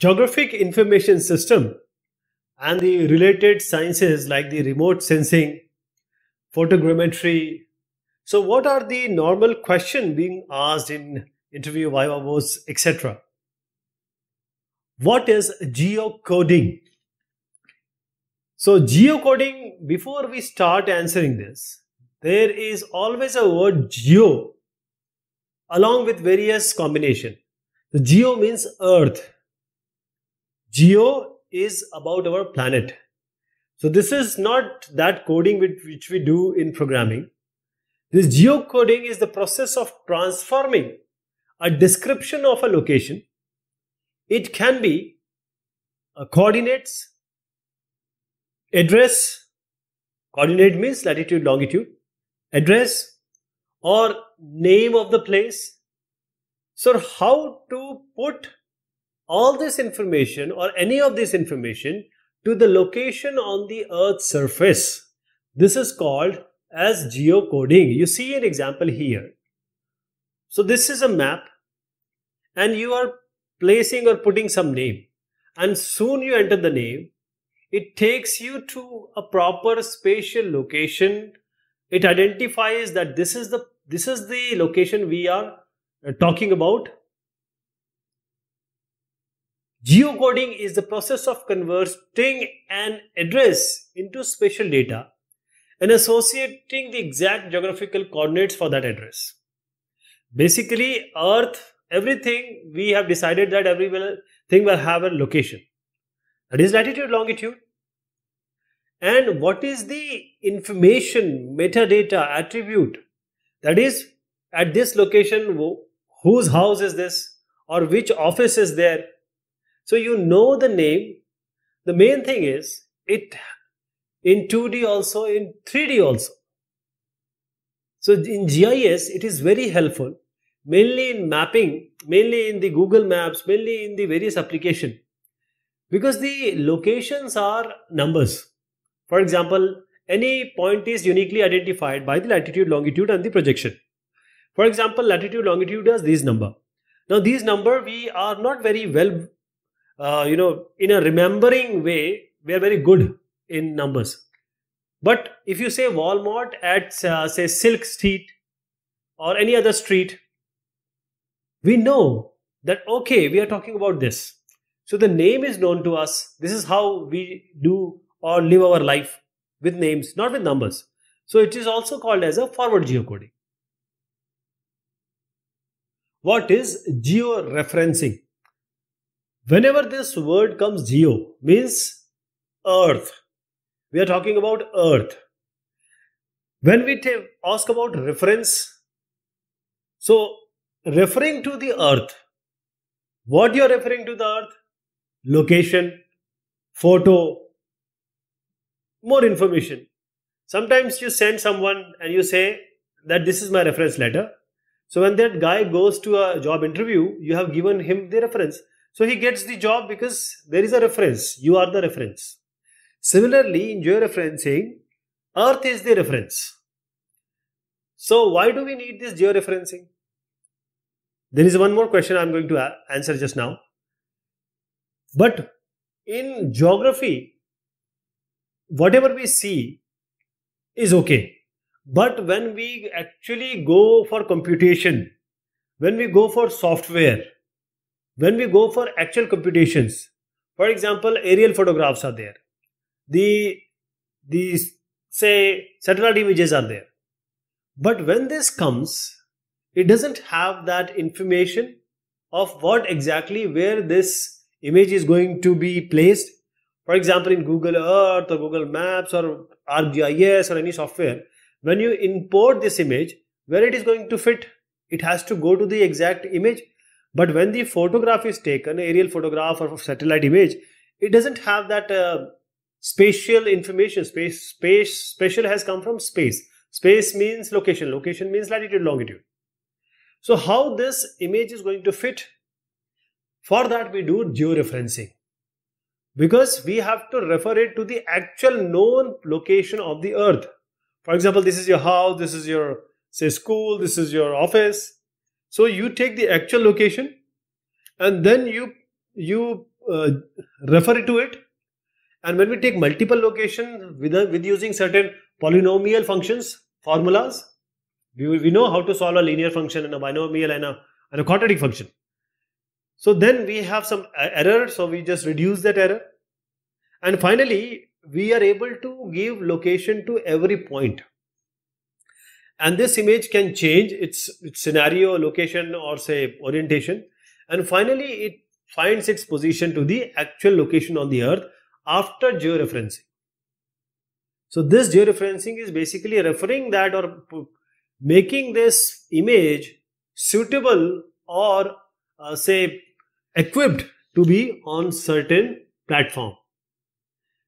Geographic Information System and the related sciences like the remote sensing, photogrammetry. So what are the normal question being asked in interview, viva voce, etc.? What is geocoding? So geocoding, before we start answering this, there is always a word geo along with various combination. The geo means earth. Geo is about our planet. So this is not that coding which we do in programming. This geocoding is the process of transforming a description of a location. It can be coordinates, address, coordinate means latitude, longitude, address, or name of the place. So how to put all this information or any of this information to the location on the earth's surface. This is called as geocoding. You see an example here. So this is a map and you are placing or putting some name and soon you enter the name. It takes you to a proper spatial location. It identifies that this is the this is the location we are uh, talking about Geocoding is the process of converting an address into spatial data and associating the exact geographical coordinates for that address. Basically, Earth, everything we have decided that every thing will have a location. That is latitude, longitude. And what is the information, metadata, attribute that is at this location, whose house is this or which office is there so you know the name. The main thing is it in 2D also, in 3D also. So in GIS, it is very helpful, mainly in mapping, mainly in the Google Maps, mainly in the various application, because the locations are numbers. For example, any point is uniquely identified by the latitude, longitude, and the projection. For example, latitude, longitude has this number. Now, these number we are not very well uh, you know, in a remembering way, we are very good in numbers. But if you say Walmart at, uh, say, Silk Street or any other street, we know that, okay, we are talking about this. So the name is known to us. This is how we do or live our life with names, not with numbers. So it is also called as a forward geocoding. What is georeferencing? Whenever this word comes geo means earth, we are talking about earth. When we ask about reference, so referring to the earth, what you're referring to the earth? Location, photo, more information. Sometimes you send someone and you say that this is my reference letter. So when that guy goes to a job interview, you have given him the reference. So he gets the job because there is a reference. You are the reference. Similarly, in georeferencing, Earth is the reference. So why do we need this georeferencing? There is one more question I am going to answer just now. But in geography, whatever we see is okay. But when we actually go for computation, when we go for software, when we go for actual computations, for example, aerial photographs are there. The these say satellite images are there. But when this comes, it doesn't have that information of what exactly where this image is going to be placed. For example, in Google Earth or Google Maps or ArcGIS or any software, when you import this image, where it is going to fit, it has to go to the exact image but when the photograph is taken, aerial photograph or satellite image, it doesn't have that uh, spatial information. Space, space, spatial has come from space. Space means location. Location means latitude, longitude. So how this image is going to fit? For that we do georeferencing. Because we have to refer it to the actual known location of the earth. For example, this is your house, this is your say school, this is your office so you take the actual location and then you you uh, refer to it and when we take multiple location with, uh, with using certain polynomial functions formulas we, we know how to solve a linear function and a binomial and a, and a quadratic function so then we have some uh, error so we just reduce that error and finally we are able to give location to every point and this image can change its, its scenario, location, or say orientation. And finally, it finds its position to the actual location on the earth after georeferencing. So this georeferencing is basically referring that or making this image suitable or uh, say equipped to be on certain platform.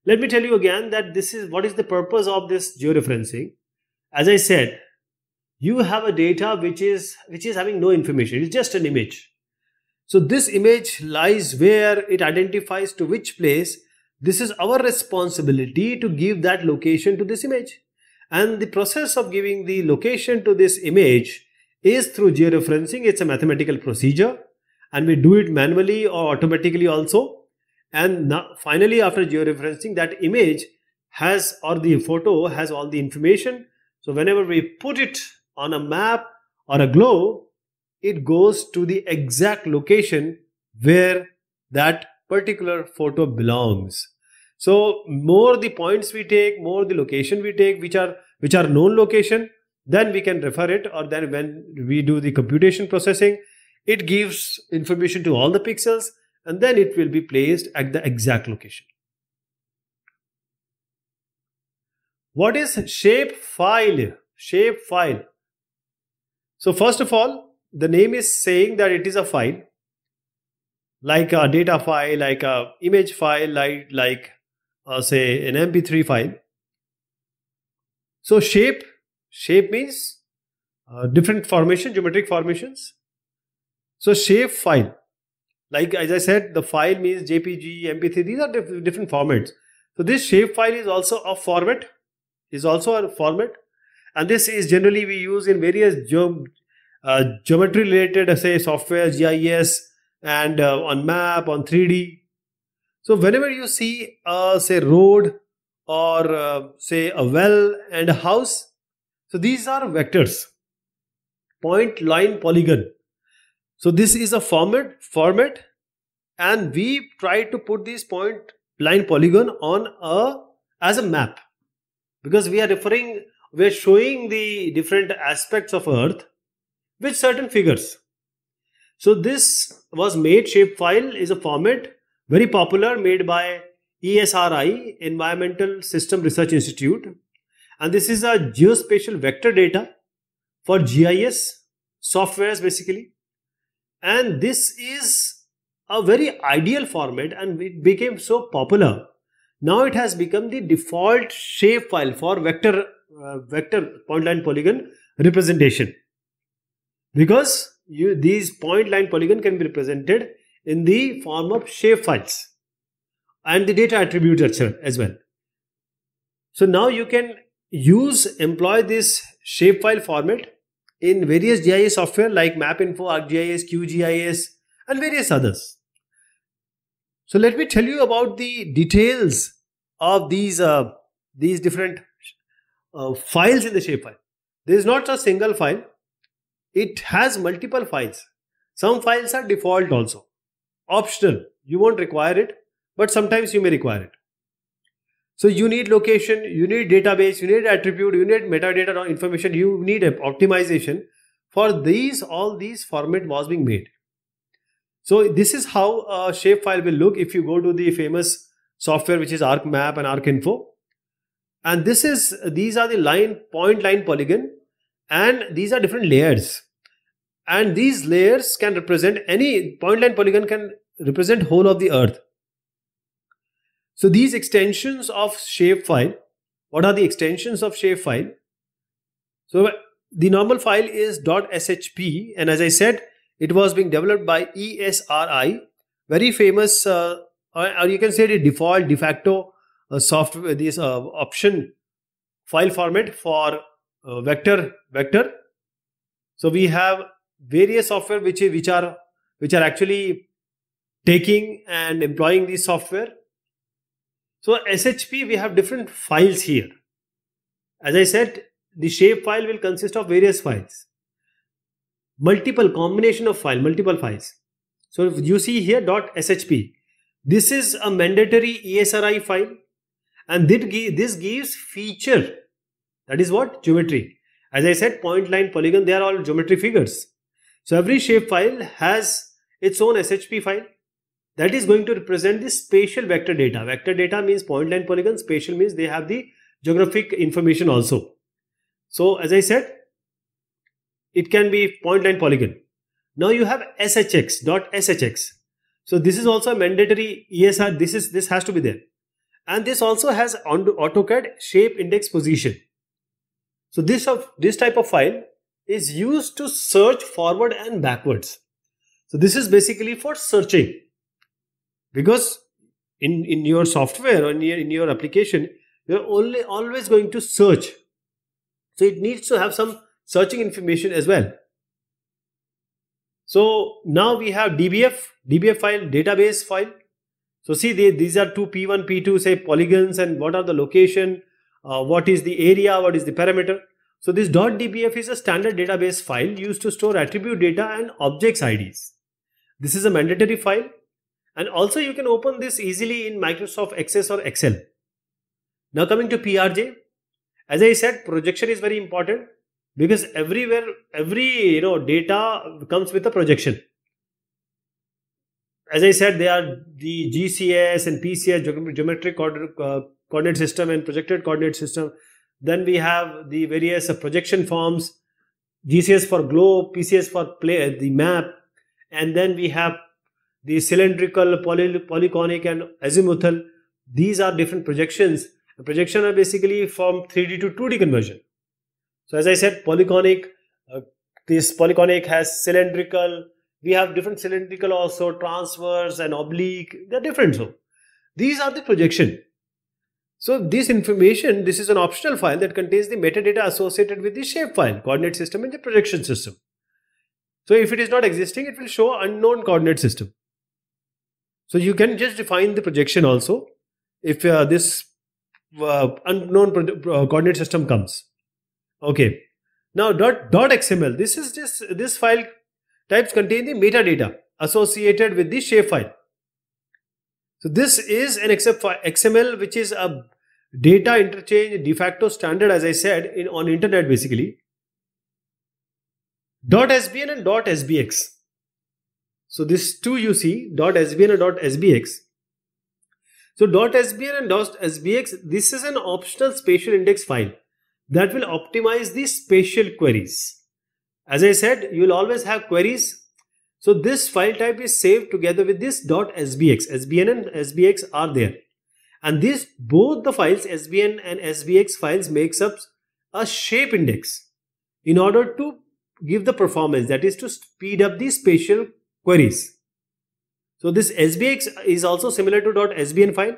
Let me tell you again that this is what is the purpose of this georeferencing. As I said, you have a data which is which is having no information it's just an image so this image lies where it identifies to which place this is our responsibility to give that location to this image and the process of giving the location to this image is through georeferencing it's a mathematical procedure and we do it manually or automatically also and now, finally after georeferencing that image has or the photo has all the information so whenever we put it on a map or a globe, it goes to the exact location where that particular photo belongs. So more the points we take, more the location we take, which are which are known location, then we can refer it or then when we do the computation processing, it gives information to all the pixels and then it will be placed at the exact location. What is shape file? Shape file. So first of all, the name is saying that it is a file, like a data file, like a image file, like like uh, say an MP3 file. So shape shape means uh, different formation, geometric formations. So shape file, like as I said, the file means JPG, MP3. These are diff different formats. So this shape file is also a format, is also a format and this is generally we use in various uh, geometry related, uh, say, software, GIS, and uh, on map, on 3D. So whenever you see, uh, say, road or uh, say a well and a house, so these are vectors, point, line, polygon. So this is a format format, and we try to put this point, line, polygon on a as a map because we are referring were showing the different aspects of earth with certain figures so this was made shapefile is a format very popular made by ESRI environmental system research institute and this is a geospatial vector data for GIS softwares basically and this is a very ideal format and it became so popular now it has become the default shapefile for vector uh, vector point line polygon representation because you, these point line polygon can be represented in the form of shape files and the data attribute as well so now you can use employ this shapefile format in various GIS software like MapInfo, ArcGIS, QGIS and various others. So let me tell you about the details of these uh, these different uh, files in the shapefile. There is not a single file. It has multiple files. Some files are default also. Optional. You won't require it, but sometimes you may require it. So you need location, you need database, you need attribute, you need metadata information, you need optimization. For these, all these format was being made. So this is how a shapefile will look if you go to the famous software which is ArcMap and ArcInfo and this is these are the line point line polygon and these are different layers and these layers can represent any point line polygon can represent whole of the earth so these extensions of shapefile what are the extensions of shapefile so the normal file is .shp and as i said it was being developed by esri very famous uh, or you can say the default de facto software this uh, option file format for uh, vector vector so we have various software which which are which are actually taking and employing these software so shp we have different files here as i said the shape file will consist of various files multiple combination of file multiple files so if you see here dot shp this is a mandatory esri file and this gives feature that is what geometry as i said point line polygon they are all geometry figures so every shape file has its own shp file that is going to represent the spatial vector data vector data means point line polygon spatial means they have the geographic information also so as i said it can be point line polygon now you have shx dot shx so this is also mandatory esr this is this has to be there and this also has AutoCAD shape index position. So this, of, this type of file is used to search forward and backwards. So this is basically for searching because in, in your software or in your, in your application, you're only always going to search. So it needs to have some searching information as well. So now we have DBF, DBF file, database file, so see they, these are two P1, P2 say polygons and what are the location, uh, what is the area, what is the parameter. So this .dbf is a standard database file used to store attribute data and objects IDs. This is a mandatory file and also you can open this easily in Microsoft Access or Excel. Now coming to PRJ, as I said projection is very important because everywhere every you know data comes with a projection as I said, they are the GCS and PCS, geometric uh, coordinate system and projected coordinate system. Then we have the various uh, projection forms, GCS for globe, PCS for play, the map, and then we have the cylindrical, poly, polyconic, and azimuthal. These are different projections. The projection are basically from 3D to 2D conversion. So as I said, polyconic, uh, this polyconic has cylindrical, we have different cylindrical also, transverse and oblique. They're different. So these are the projection. So this information, this is an optional file that contains the metadata associated with the shape file, coordinate system and the projection system. So if it is not existing, it will show unknown coordinate system. So you can just define the projection also if uh, this uh, unknown uh, coordinate system comes. Okay. Now dot dot XML. This is just this file types contain the metadata associated with the shapefile. So this is an XML which is a data interchange de facto standard as I said in on internet basically. .sbn and .sbx. So this two you see .sbn and .sbx. So .sbn and .sbx this is an optional spatial index file that will optimize the spatial queries. As I said, you will always have queries. So this file type is saved together with this .sbx. SBN and SBX are there. And these both the files, SBN and SBX files makes up a shape index in order to give the performance that is to speed up the spatial queries. So this SBX is also similar to .sbn file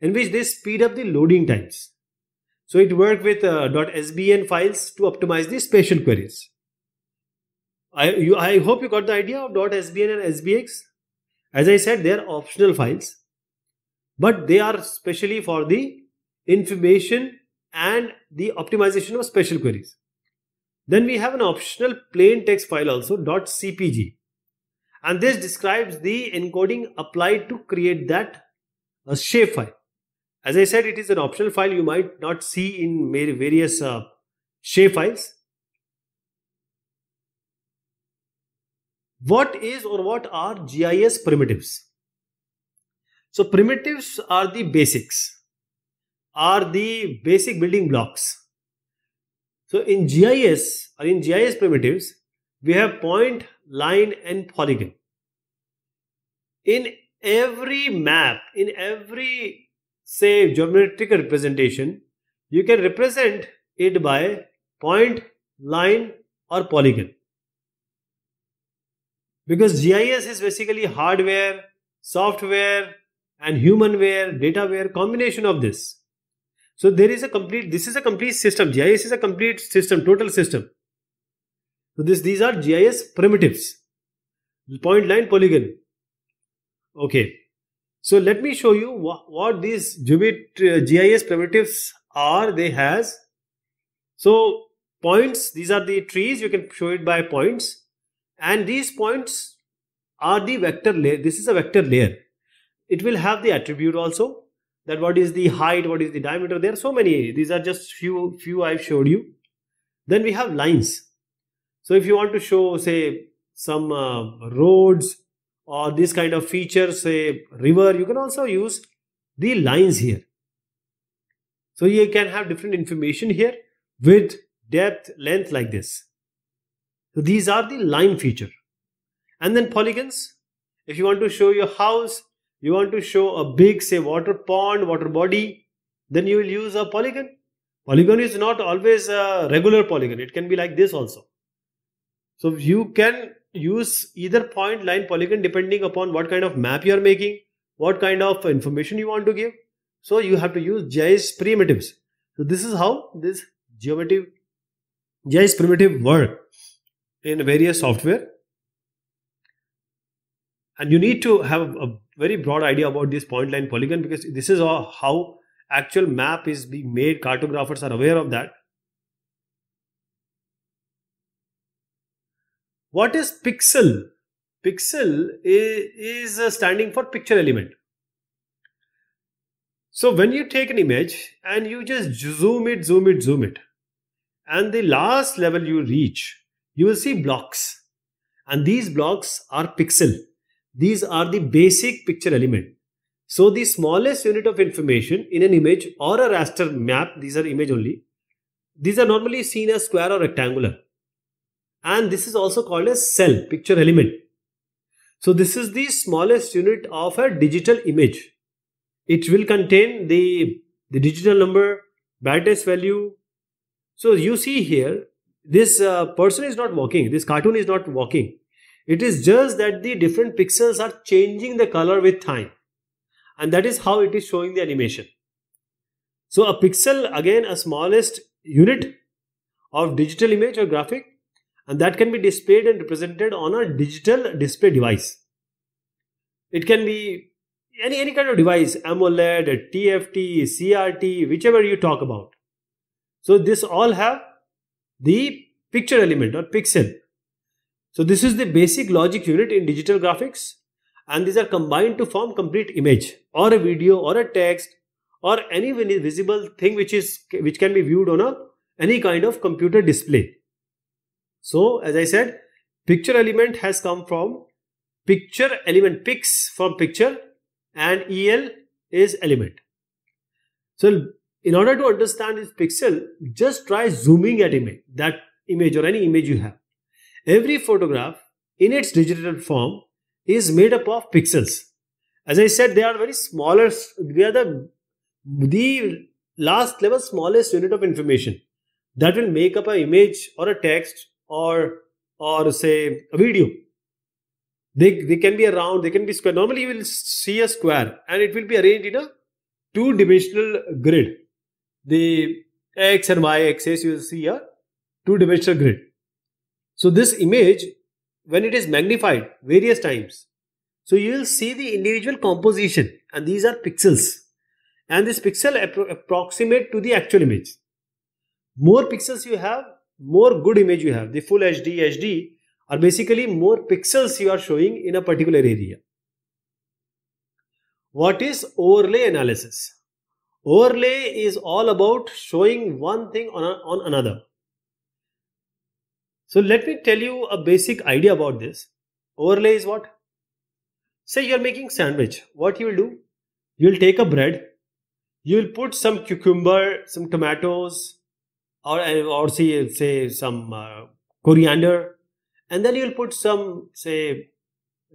in which they speed up the loading times. So it works with uh, .sbn files to optimize the spatial queries. I, you, I hope you got the idea of .sbn and .sbx. As I said, they are optional files, but they are specially for the information and the optimization of special queries. Then we have an optional plain text file also .cpg and this describes the encoding applied to create that shape file. As I said, it is an optional file you might not see in various uh, files. what is or what are GIS primitives? So primitives are the basics, are the basic building blocks. So in GIS or in GIS primitives, we have point, line and polygon. In every map, in every say geometric representation, you can represent it by point, line or polygon because GIS is basically hardware, software, and humanware, dataware combination of this. So there is a complete. This is a complete system. GIS is a complete system, total system. So this these are GIS primitives, point line polygon. Okay, so let me show you what, what these Jubit uh, GIS primitives are. They has so points. These are the trees. You can show it by points and these points are the vector layer this is a vector layer it will have the attribute also that what is the height what is the diameter there are so many these are just few few i've showed you then we have lines so if you want to show say some uh, roads or this kind of feature, say river you can also use the lines here so you can have different information here with depth length like this so these are the line feature. And then polygons. If you want to show your house, you want to show a big, say, water pond, water body, then you will use a polygon. Polygon is not always a regular polygon. It can be like this also. So you can use either point, line, polygon depending upon what kind of map you are making, what kind of information you want to give. So you have to use GIS primitives. So this is how this geometry GIS primitive work in various software and you need to have a very broad idea about this point line polygon because this is how actual map is being made cartographers are aware of that what is pixel pixel is standing for picture element so when you take an image and you just zoom it zoom it zoom it and the last level you reach you will see blocks. And these blocks are pixel. These are the basic picture element. So the smallest unit of information in an image or a raster map, these are image only, these are normally seen as square or rectangular. And this is also called a cell, picture element. So this is the smallest unit of a digital image. It will contain the, the digital number, brightness value. So you see here, this uh, person is not walking, this cartoon is not walking. It is just that the different pixels are changing the color with time. And that is how it is showing the animation. So a pixel, again, a smallest unit of digital image or graphic, and that can be displayed and represented on a digital display device. It can be any, any kind of device, AMOLED, TFT, CRT, whichever you talk about. So this all have the picture element or pixel. So this is the basic logic unit in digital graphics and these are combined to form complete image or a video or a text or any visible thing which is which can be viewed on a any kind of computer display. So as I said picture element has come from picture element pix from picture and el is element. So in order to understand this pixel, just try zooming at image, that image or any image you have. Every photograph in its digital form is made up of pixels. As I said, they are very smaller, they are the, the last level smallest unit of information that will make up an image or a text or or say a video. They, they can be a round, they can be square. Normally you will see a square and it will be arranged in a two-dimensional grid the x and y axis, you will see a two dimensional grid. So this image, when it is magnified various times, so you will see the individual composition and these are pixels and this pixel approximate to the actual image. More pixels you have, more good image you have. The full HD, HD are basically more pixels you are showing in a particular area. What is overlay analysis? Overlay is all about showing one thing on, a, on another. So let me tell you a basic idea about this. Overlay is what? Say you're making sandwich. What you will do? You'll take a bread. You'll put some cucumber, some tomatoes, or or say say some uh, coriander, and then you'll put some say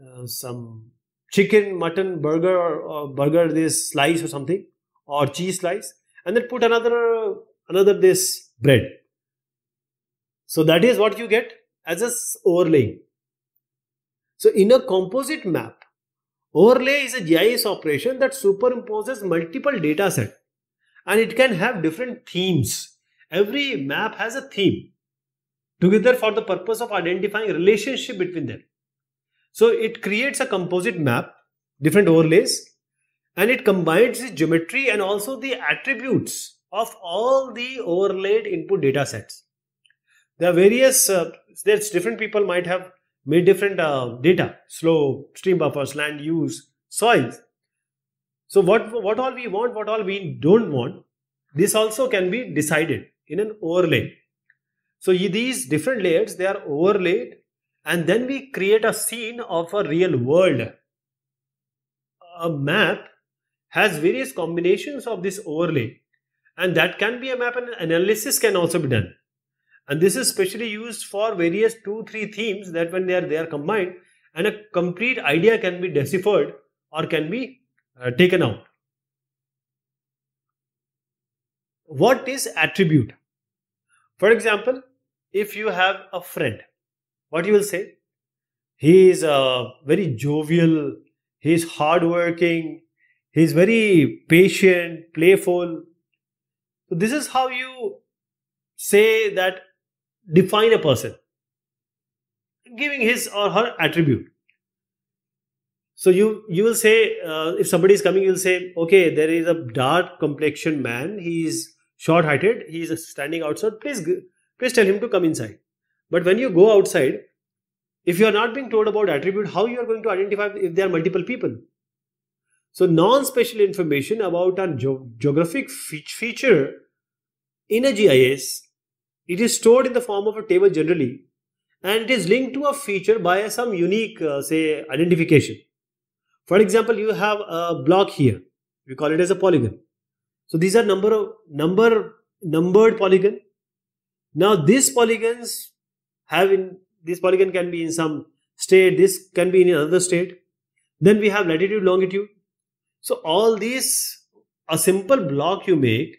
uh, some chicken, mutton, burger or, or burger this slice or something or cheese slice and then put another another this bread. So that is what you get as a overlaying. So in a composite map, overlay is a GIS operation that superimposes multiple data set and it can have different themes. Every map has a theme together for the purpose of identifying relationship between them. So it creates a composite map, different overlays and it combines the geometry and also the attributes of all the overlaid input data sets. There are various, uh, there's different people might have made different uh, data, slope, stream buffers, land use, soils. So what, what all we want, what all we don't want, this also can be decided in an overlay. So these different layers, they are overlaid and then we create a scene of a real world. A map has various combinations of this overlay and that can be a map and analysis can also be done and this is specially used for various two three themes that when they are they are combined and a complete idea can be deciphered or can be uh, taken out what is attribute for example if you have a friend what you will say he is uh, very jovial he is hardworking He's very patient, playful. So this is how you say that define a person, giving his or her attribute. So you you will say uh, if somebody is coming, you'll say, okay, there is a dark complexion man. He is short-heighted. He is standing outside. Please please tell him to come inside. But when you go outside, if you are not being told about attribute, how you are going to identify if there are multiple people? So non special information about a geographic feature in a GIS, it is stored in the form of a table generally and it is linked to a feature by some unique uh, say identification. For example, you have a block here. We call it as a polygon. So these are number of number numbered polygon. Now these polygons have in this polygon can be in some state, this can be in another state. Then we have latitude, longitude. So all these, a simple block you make,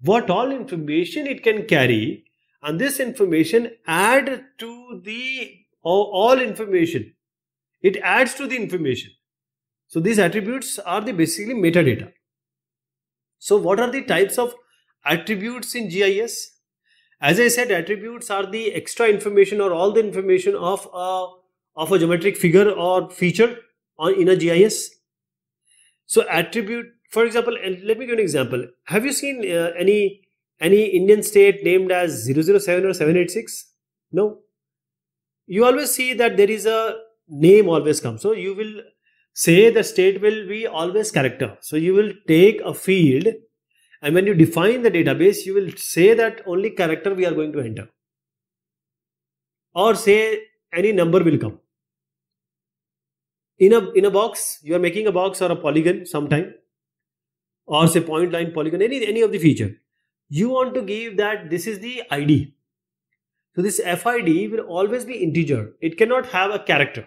what all information it can carry, and this information add to the all information. It adds to the information. So these attributes are the basically metadata. So what are the types of attributes in GIS? As I said, attributes are the extra information or all the information of a, of a geometric figure or feature on, in a GIS. So attribute, for example, and let me give an example. Have you seen uh, any any Indian state named as 007 or 786? No. You always see that there is a name always comes. So you will say the state will be always character. So you will take a field and when you define the database, you will say that only character we are going to enter. Or say any number will come in a in a box you are making a box or a polygon sometime or say point line polygon any any of the feature you want to give that this is the id so this fid will always be integer it cannot have a character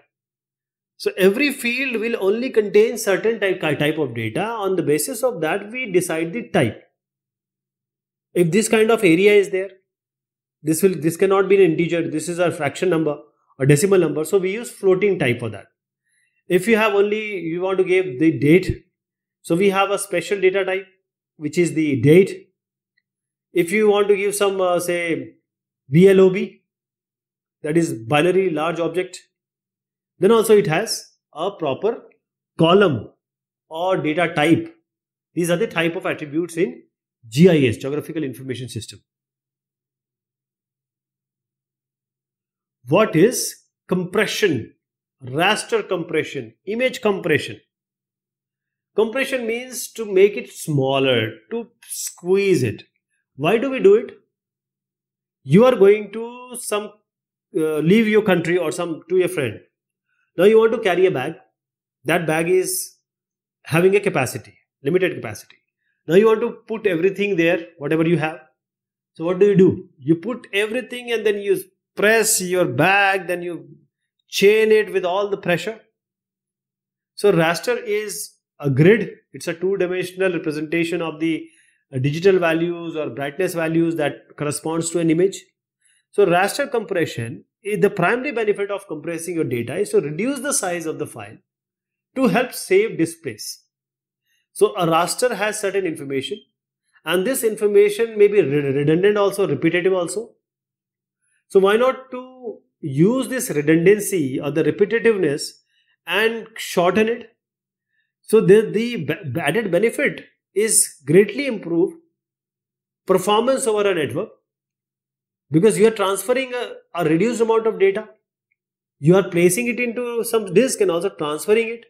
so every field will only contain certain type, type of data on the basis of that we decide the type if this kind of area is there this will this cannot be an integer this is a fraction number a decimal number so we use floating type for that if you have only you want to give the date so we have a special data type which is the date if you want to give some uh, say blob that is binary large object then also it has a proper column or data type these are the type of attributes in gis geographical information system what is compression raster compression, image compression. Compression means to make it smaller, to squeeze it. Why do we do it? You are going to some uh, leave your country or some to your friend. Now you want to carry a bag. That bag is having a capacity, limited capacity. Now you want to put everything there, whatever you have. So what do you do? You put everything and then you press your bag, then you chain it with all the pressure. So raster is a grid. It's a two-dimensional representation of the uh, digital values or brightness values that corresponds to an image. So raster compression, the primary benefit of compressing your data is to reduce the size of the file to help save disk space. So a raster has certain information and this information may be redundant also, repetitive also. So why not to use this redundancy or the repetitiveness and shorten it. So the, the added benefit is greatly improve performance over a network because you are transferring a, a reduced amount of data. You are placing it into some disk and also transferring it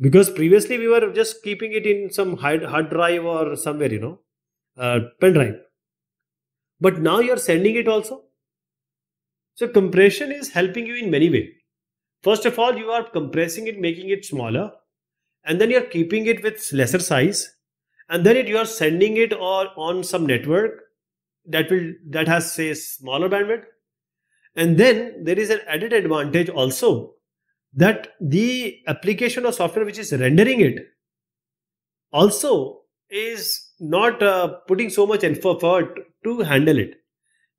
because previously we were just keeping it in some hard drive or somewhere you know uh, pen drive but now you are sending it also so compression is helping you in many ways. First of all, you are compressing it, making it smaller, and then you're keeping it with lesser size, and then it, you are sending it or on some network that will that has say smaller bandwidth. And then there is an added advantage also that the application or software which is rendering it also is not uh, putting so much effort to handle it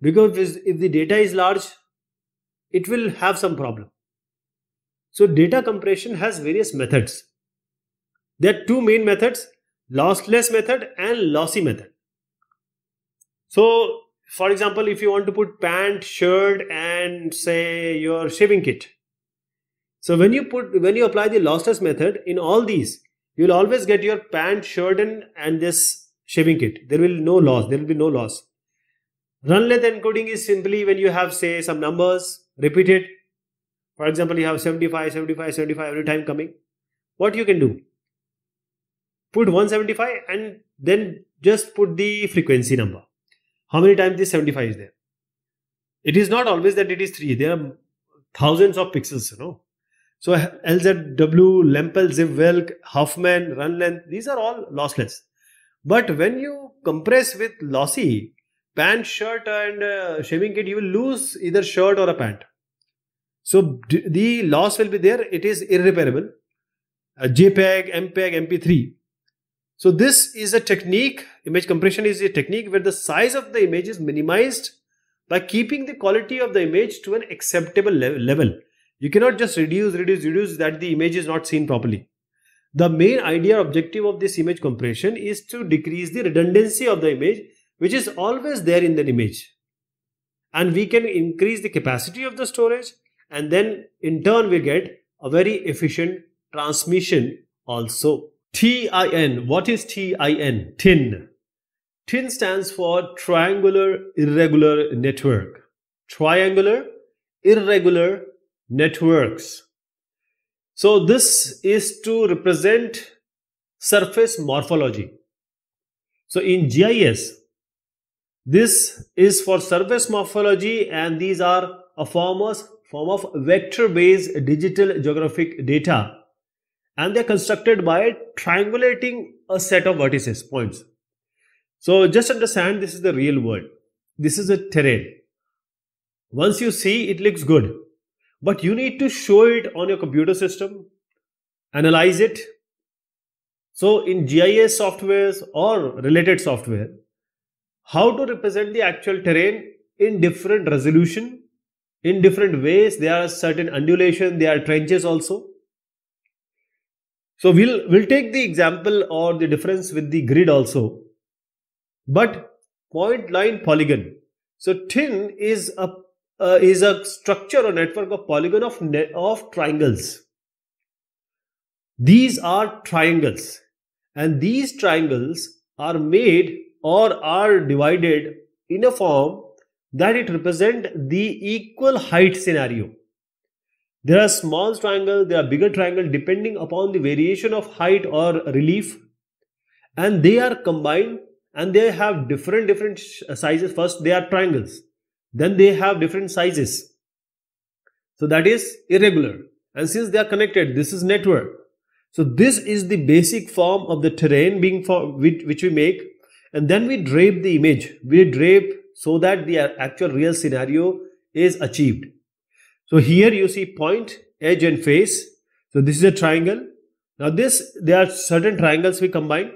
because if the data is large it will have some problem. So data compression has various methods. There are two main methods, lossless method and lossy method. So for example, if you want to put pant, shirt and say your shaving kit. So when you put, when you apply the lossless method in all these, you will always get your pant, shirt and, and this shaving kit. There will no loss. There will be no loss. Run length encoding is simply when you have say some numbers repeat it for example you have 75 75 75 every time coming what you can do put 175 and then just put the frequency number how many times this 75 is there it is not always that it is 3 there are thousands of pixels you know so lzw lempel zipwelk huffman run length these are all lossless but when you compress with lossy pant, shirt, and uh, shaving kit, you will lose either shirt or a pant. So d- the loss will be there. It is irreparable. A JPEG, MPEG, MP3. So this is a technique. Image compression is a technique where the size of the image is minimized by keeping the quality of the image to an acceptable le- level. You cannot just reduce, reduce, reduce that the image is not seen properly. The main idea objective of this image compression is to decrease the redundancy of the image which is always there in the image. And we can increase the capacity of the storage and then in turn we get a very efficient transmission also. TIN. What is TIN? TIN. TIN stands for Triangular Irregular Network. Triangular Irregular Networks. So this is to represent surface morphology. So in GIS, this is for surface morphology and these are a of form of vector-based digital geographic data and they're constructed by triangulating a set of vertices, points. So just understand this is the real world. This is a terrain. Once you see it looks good, but you need to show it on your computer system, analyze it. So in GIS softwares or related software, how to represent the actual terrain in different resolution, in different ways. There are certain undulation, there are trenches also. So we'll, we'll take the example or the difference with the grid also. But point line polygon. So tin is a uh, is a structure or network of polygon of ne of triangles. These are triangles, and these triangles are made or are divided in a form that it represent the equal height scenario. There are small triangles, there are bigger triangles, depending upon the variation of height or relief and they are combined and they have different different uh, sizes first they are triangles then they have different sizes so that is irregular and since they are connected this is network so this is the basic form of the terrain being for which, which we make and then we drape the image. We drape so that the actual real scenario is achieved. So here you see point, edge and face. So this is a triangle. Now this, there are certain triangles we combine.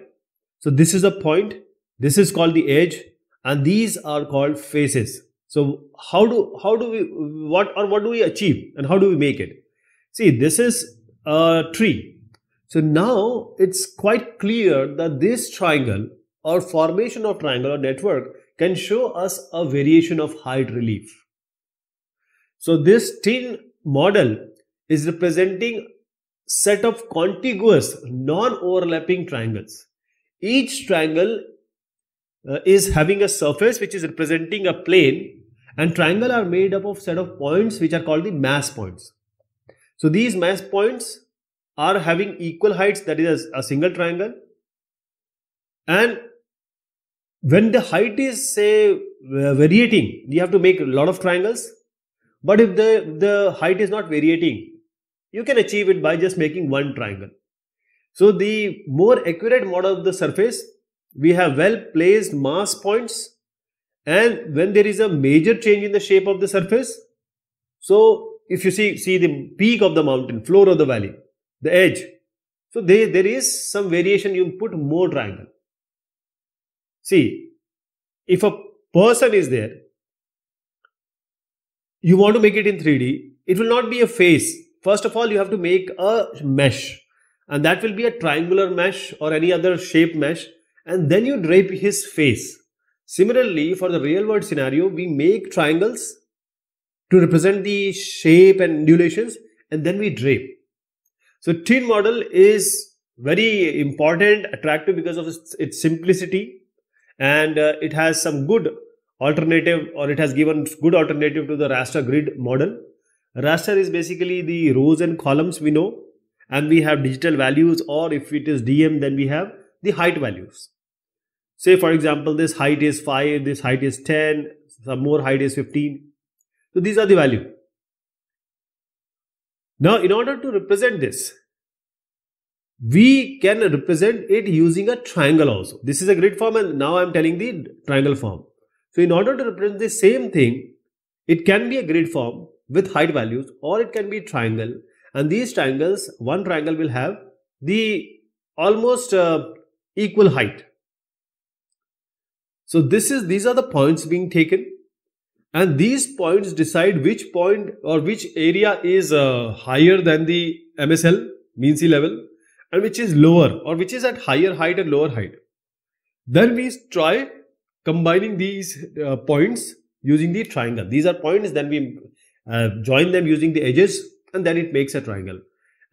So this is a point, this is called the edge and these are called faces. So how do, how do we, what or what do we achieve and how do we make it? See, this is a tree. So now it's quite clear that this triangle or formation of triangular network can show us a variation of height relief. So this tin model is representing set of contiguous non-overlapping triangles. Each triangle uh, is having a surface which is representing a plane and triangle are made up of set of points which are called the mass points. So these mass points are having equal heights that is a single triangle and when the height is say uh, varying, you have to make a lot of triangles. But if the, the height is not varying, you can achieve it by just making one triangle. So the more accurate model of the surface, we have well placed mass points and when there is a major change in the shape of the surface, so if you see, see the peak of the mountain, floor of the valley, the edge, so there there is some variation, you put more triangle. See, if a person is there, you want to make it in 3D, it will not be a face. First of all, you have to make a mesh, and that will be a triangular mesh or any other shape mesh, and then you drape his face. Similarly, for the real world scenario, we make triangles to represent the shape and undulations, and then we drape. So, tin model is very important, attractive because of its, its simplicity and uh, it has some good alternative or it has given good alternative to the raster grid model raster is basically the rows and columns we know and we have digital values or if it is dm then we have the height values say for example this height is 5 this height is 10 some more height is 15 so these are the value now in order to represent this we can represent it using a triangle also. This is a grid form and now I am telling the triangle form. So in order to represent the same thing, it can be a grid form with height values or it can be triangle and these triangles, one triangle will have the almost uh, equal height. So this is these are the points being taken and these points decide which point or which area is uh, higher than the MSL mean sea level and which is lower or which is at higher height and lower height. Then we try combining these uh, points using the triangle. These are points, then we uh, join them using the edges and then it makes a triangle.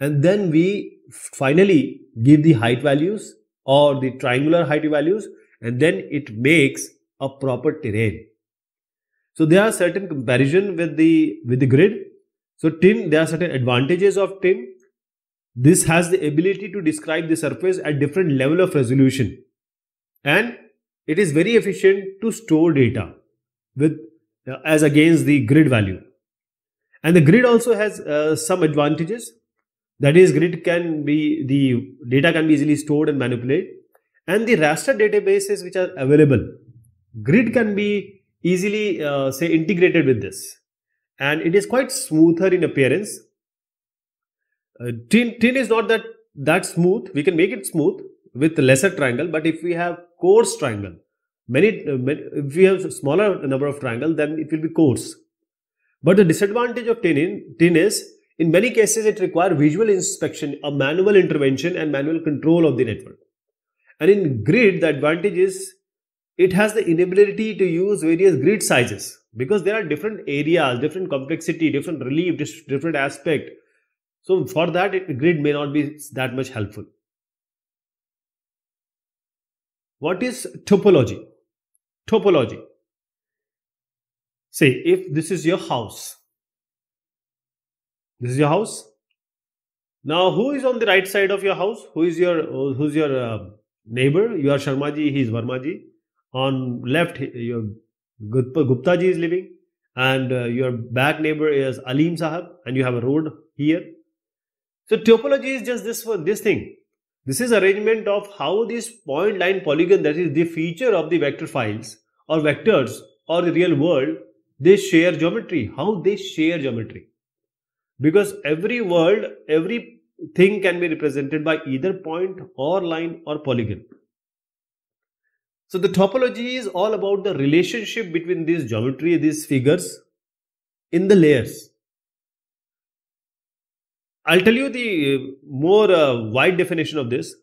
And then we finally give the height values or the triangular height values and then it makes a proper terrain. So there are certain comparison with the with the grid. So tin there are certain advantages of tin this has the ability to describe the surface at different level of resolution and it is very efficient to store data with uh, as against the grid value. And the grid also has uh, some advantages. That is, grid can be the data can be easily stored and manipulated, and the raster databases which are available, grid can be easily uh, say integrated with this, and it is quite smoother in appearance uh, tin, tin is not that that smooth. We can make it smooth with lesser triangle, but if we have coarse triangle, many, uh, many if we have smaller number of triangle, then it will be coarse. But the disadvantage of tin, tin is in many cases it requires visual inspection, a manual intervention and manual control of the network. And in grid, the advantage is it has the inability to use various grid sizes because there are different areas, different complexity, different relief, different aspect so for that, it, grid may not be that much helpful. What is topology? Topology. Say, if this is your house, this is your house. Now, who is on the right side of your house? Who is your who's your uh, neighbor? You are Sharmaji, he is Varmaji. On left, your Gupta ji is living, and uh, your back neighbor is Alim Sahab, and you have a road here. So topology is just this one, this thing. This is arrangement of how this point line polygon that is the feature of the vector files or vectors or the real world, they share geometry, how they share geometry. Because every world, every thing can be represented by either point or line or polygon. So the topology is all about the relationship between these geometry, these figures in the layers. I'll tell you the more uh, wide definition of this.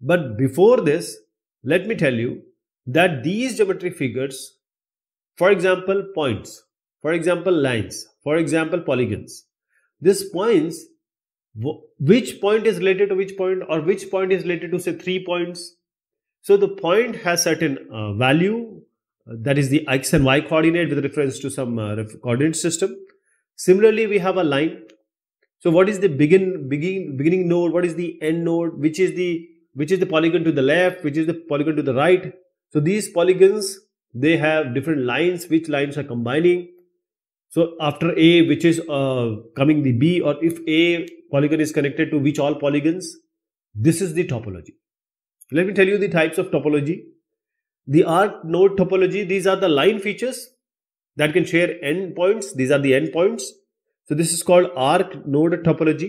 But before this, let me tell you that these geometric figures, for example, points, for example, lines, for example, polygons, these points, which point is related to which point or which point is related to say three points. So the point has certain uh, value uh, that is the x and y coordinate with reference to some uh, coordinate system. Similarly, we have a line so what is the begin begin beginning node? What is the end node? Which is the which is the polygon to the left? Which is the polygon to the right? So these polygons they have different lines. Which lines are combining? So after A, which is uh, coming the B, or if A polygon is connected to which all polygons, this is the topology. Let me tell you the types of topology. The arc node topology, these are the line features that can share end points. These are the end points. So this is called arc node topology.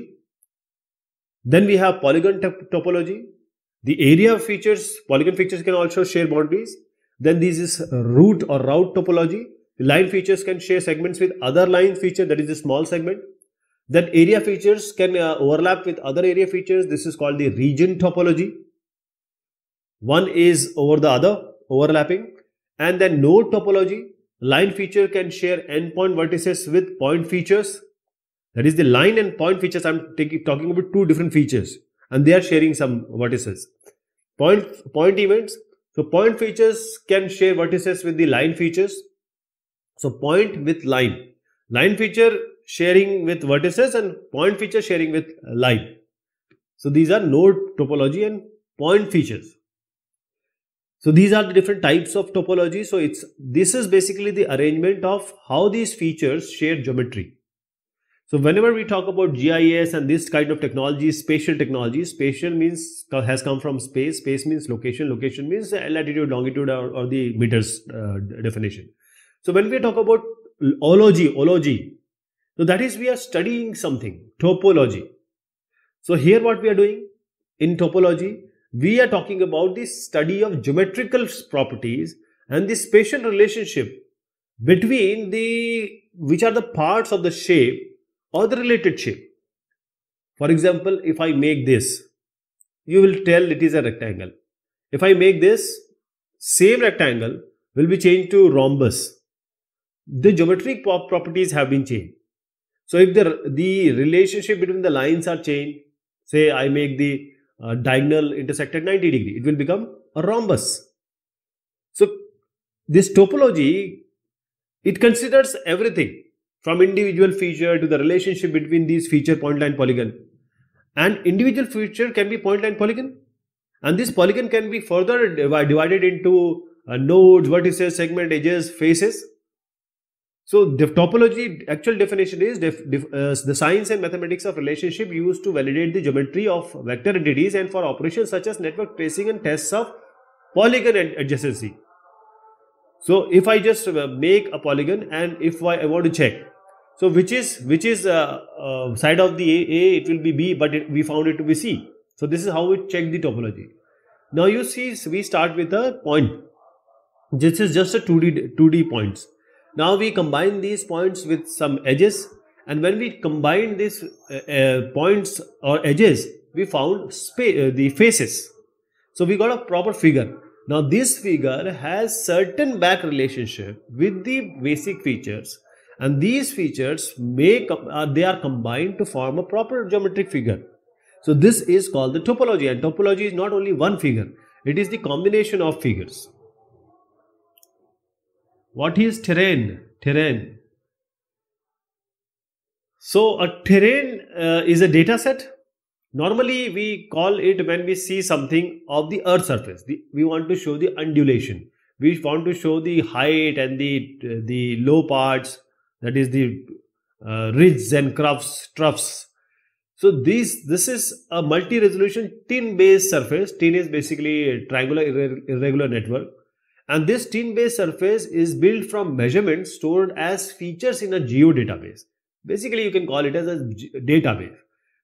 Then we have polygon topology. The area features, polygon features can also share boundaries. Then this is root or route topology. The line features can share segments with other line feature that is a small segment. Then area features can uh, overlap with other area features. This is called the region topology. One is over the other, overlapping. And then node topology, line feature can share endpoint vertices with point features. That is the line and point features. I'm taking, talking about two different features and they are sharing some vertices. Point, point events. So point features can share vertices with the line features. So point with line. Line feature sharing with vertices and point feature sharing with line. So these are node topology and point features. So these are the different types of topology. So it's this is basically the arrangement of how these features share geometry. So whenever we talk about GIS and this kind of technology, spatial technology, spatial means has come from space. Space means location. Location means latitude, longitude, or, or the meters uh, definition. So when we talk about ology, ology, so that is we are studying something, topology. So here what we are doing in topology, we are talking about the study of geometrical properties and the spatial relationship between the which are the parts of the shape or the related shape. For example, if I make this, you will tell it is a rectangle. If I make this, same rectangle will be changed to rhombus. The geometric properties have been changed. So if the, the relationship between the lines are changed, say I make the uh, diagonal intersect at 90 degree, it will become a rhombus. So this topology, it considers everything from individual feature to the relationship between these feature point line polygon and individual feature can be point line polygon and this polygon can be further divided into uh, nodes vertices segment edges faces so the topology actual definition is def, def, uh, the science and mathematics of relationship used to validate the geometry of vector entities and for operations such as network tracing and tests of polygon adjacency so if i just uh, make a polygon and if i, I want to check so which is which is uh, uh, side of the A, A, it will be B, but it, we found it to be C. So this is how we check the topology. Now you see we start with a point. This is just a 2D 2D points. Now we combine these points with some edges and when we combine these uh, uh, points or edges we found uh, the faces. So we got a proper figure. Now this figure has certain back relationship with the basic features and these features make uh, they are combined to form a proper geometric figure. So this is called the topology and topology is not only one figure, it is the combination of figures. What is terrain? Terrain. So a terrain uh, is a data set. Normally we call it when we see something of the earth surface. The, we want to show the undulation. We want to show the height and the, the low parts that is the uh, ridges and troughs, troughs. So these, this is a multi-resolution tin-based surface. Tin is basically a triangular irregular network. And this tin-based surface is built from measurements stored as features in a geo database. Basically, you can call it as a database.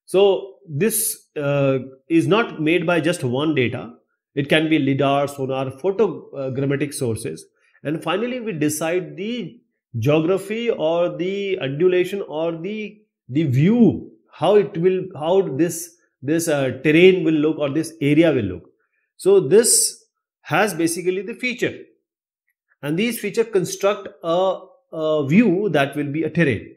So this uh, is not made by just one data. It can be LIDAR, sonar, photogrammetric uh, sources. And finally, we decide the geography or the undulation or the the view how it will how this this uh, terrain will look or this area will look so this has basically the feature and these feature construct a, a view that will be a terrain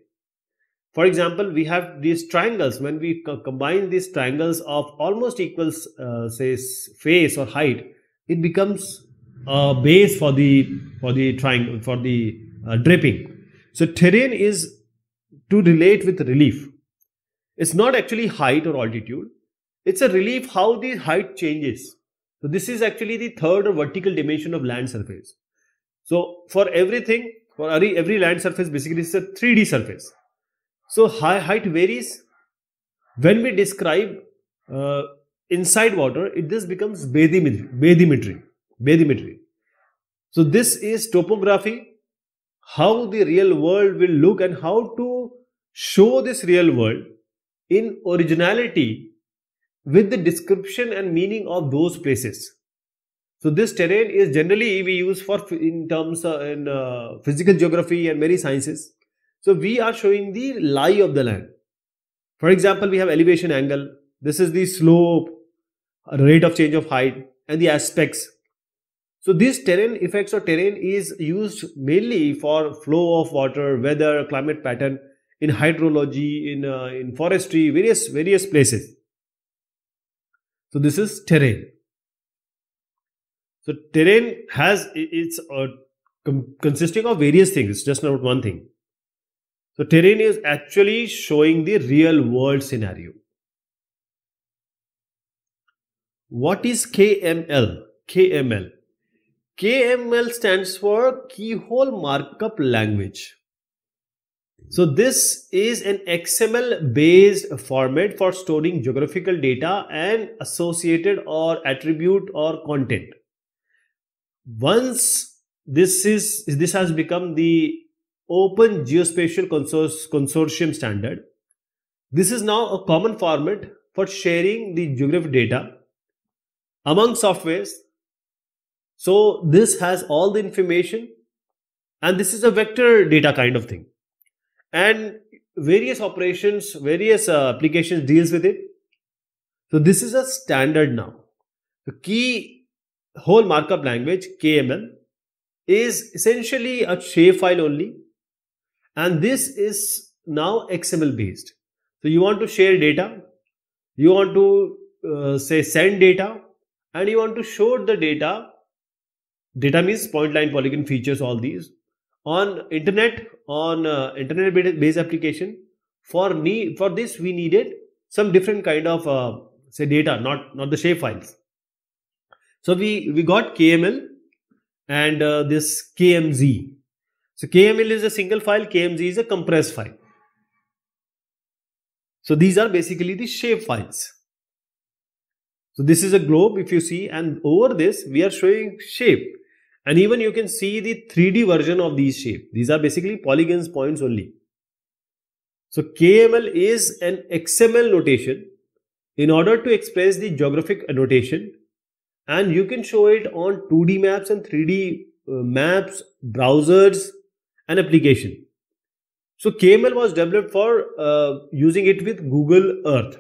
for example we have these triangles when we co combine these triangles of almost equal uh, say face or height it becomes a base for the for the triangle for the uh, draping. So terrain is to relate with relief. It's not actually height or altitude. It's a relief how the height changes. So this is actually the third or vertical dimension of land surface. So for everything, for every, every land surface basically it's a 3D surface. So high height varies. When we describe uh, inside water, it just becomes bedimetry, bathymetry, bathymetry. So this is topography how the real world will look and how to show this real world in originality with the description and meaning of those places. So this terrain is generally we use for in terms of uh, in uh, physical geography and many sciences. So we are showing the lie of the land. For example, we have elevation angle. This is the slope, rate of change of height and the aspects so this terrain effects or terrain is used mainly for flow of water, weather, climate pattern in hydrology, in, uh, in forestry, various, various places. So this is terrain. So terrain has it's uh, consisting of various things. It's just not one thing. So terrain is actually showing the real world scenario. What is KML? KML KML stands for Keyhole Markup Language. So this is an XML based format for storing geographical data and associated or attribute or content. Once this is this has become the open geospatial consortium standard, this is now a common format for sharing the geographic data among softwares so this has all the information and this is a vector data kind of thing. And various operations, various uh, applications deals with it. So this is a standard now. The key whole markup language KML is essentially a shapefile only and this is now XML based. So you want to share data, you want to uh, say send data and you want to show the data data means point line polygon features all these on internet on uh, internet based application for me for this we needed some different kind of uh, say data not not the shape files so we we got kml and uh, this kmz so kml is a single file kmz is a compressed file so these are basically the shape files so this is a globe if you see and over this we are showing shape and even you can see the 3D version of these shapes. These are basically polygons points only. So KML is an XML notation in order to express the geographic annotation and you can show it on 2D maps and 3D uh, maps, browsers and application. So KML was developed for uh, using it with Google Earth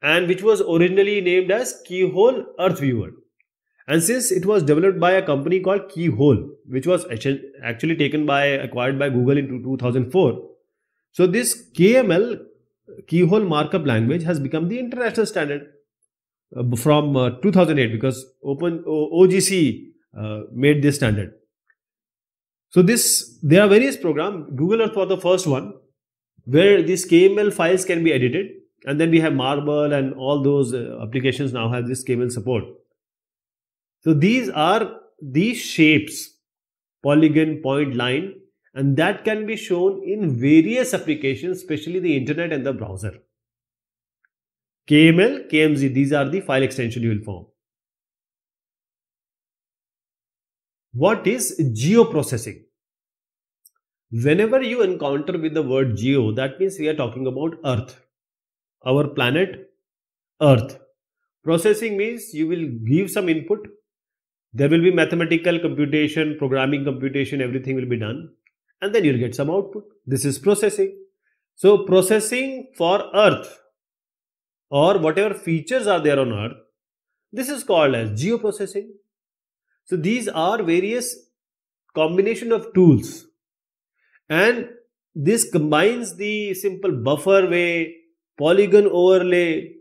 and which was originally named as Keyhole Earth Viewer. And since it was developed by a company called Keyhole, which was actually taken by acquired by Google in 2004, so this KML Keyhole markup language has become the international standard uh, from uh, 2008 because Open o OGC uh, made this standard. So this there are various programs. Google Earth was the first one where these KML files can be edited, and then we have Marble and all those uh, applications now have this KML support. So these are these shapes, polygon, point, line, and that can be shown in various applications, especially the internet and the browser. KML, KMZ, these are the file extension you will form. What is geoprocessing? Whenever you encounter with the word geo, that means we are talking about Earth, our planet Earth. Processing means you will give some input there will be mathematical computation, programming computation, everything will be done. And then you'll get some output. This is processing. So processing for earth or whatever features are there on earth, this is called as geoprocessing. So these are various combination of tools and this combines the simple buffer way, polygon overlay,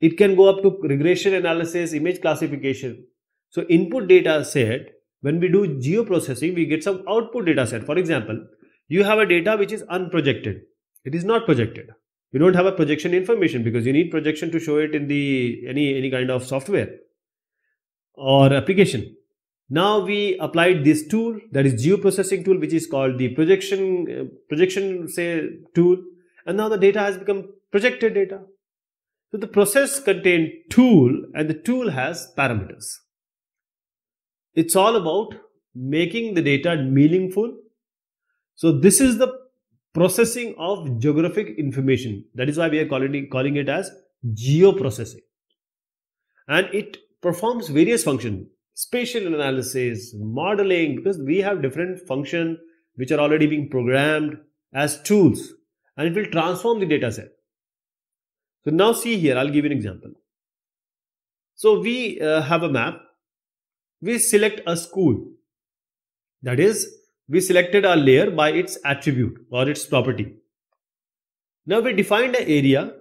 it can go up to regression analysis, image classification. So input data set, when we do geoprocessing, we get some output data set. For example, you have a data which is unprojected. It is not projected. You don't have a projection information because you need projection to show it in the any any kind of software or application. Now we applied this tool that is geoprocessing tool which is called the projection uh, projection say tool and now the data has become projected data. So the process contained tool and the tool has parameters it's all about making the data meaningful. So this is the processing of geographic information. That is why we are calling it, calling it as geoprocessing. And it performs various functions, spatial analysis, modeling, because we have different function which are already being programmed as tools and it will transform the data set. So now see here, I'll give you an example. So we uh, have a map we select a school. That is, we selected a layer by its attribute or its property. Now we defined an area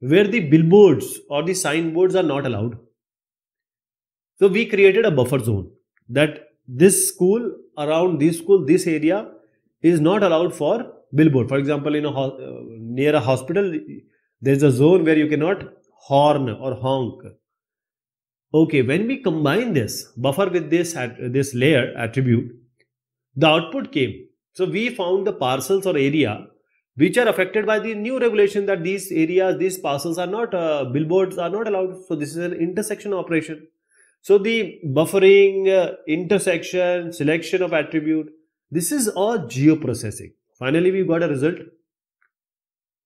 where the billboards or the signboards are not allowed. So we created a buffer zone that this school, around this school, this area is not allowed for billboard. For example, in a uh, near a hospital, there is a zone where you cannot horn or honk Okay, when we combine this buffer with this, this layer attribute, the output came. So we found the parcels or area which are affected by the new regulation that these areas, these parcels are not, uh, billboards are not allowed. So this is an intersection operation. So the buffering, uh, intersection, selection of attribute, this is all geoprocessing. Finally, we got a result.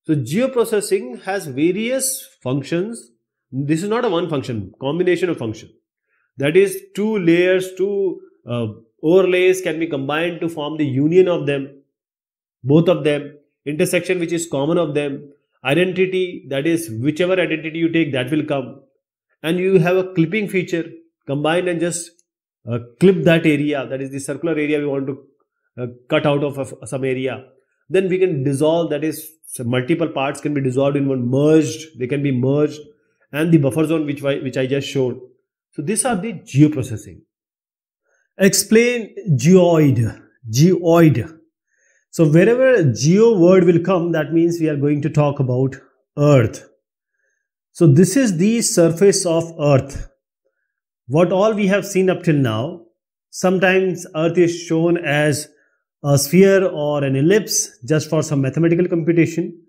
So geoprocessing has various functions this is not a one function, combination of function. That is, two layers, two uh, overlays can be combined to form the union of them, both of them, intersection which is common of them, identity, that is, whichever identity you take, that will come. And you have a clipping feature, combine and just uh, clip that area, that is the circular area we want to uh, cut out of, of some area. Then we can dissolve, that is, so multiple parts can be dissolved in one merged they can be merged and the buffer zone which I, which I just showed. So these are the geoprocessing. Explain geoid, geoid. So wherever geo word will come, that means we are going to talk about earth. So this is the surface of earth. What all we have seen up till now, sometimes earth is shown as a sphere or an ellipse just for some mathematical computation.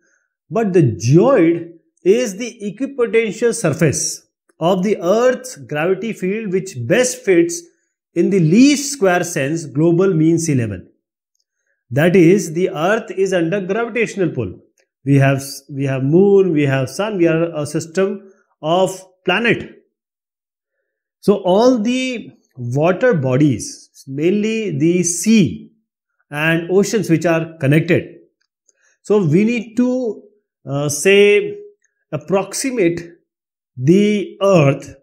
But the geoid is the equipotential surface of the Earth's gravity field which best fits in the least square sense global mean sea level. That is, the Earth is under gravitational pull. We have, we have moon, we have sun, we are a system of planet. So all the water bodies, mainly the sea and oceans which are connected. So we need to uh, say approximate the earth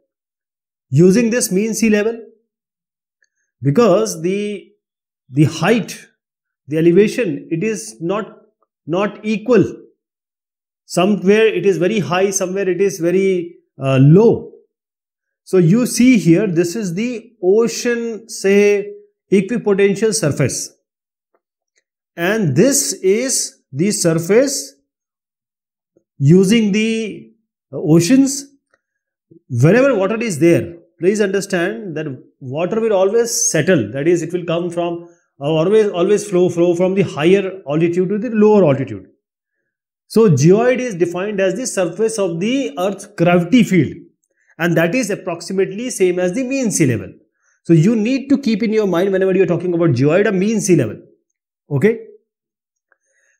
using this mean sea level because the the height the elevation it is not not equal somewhere it is very high somewhere it is very uh, low so you see here this is the ocean say equipotential surface and this is the surface using the oceans, wherever water is there, please understand that water will always settle. That is, it will come from uh, always always flow flow from the higher altitude to the lower altitude. So geoid is defined as the surface of the Earth's gravity field, and that is approximately same as the mean sea level. So you need to keep in your mind whenever you are talking about geoid a mean sea level. Okay.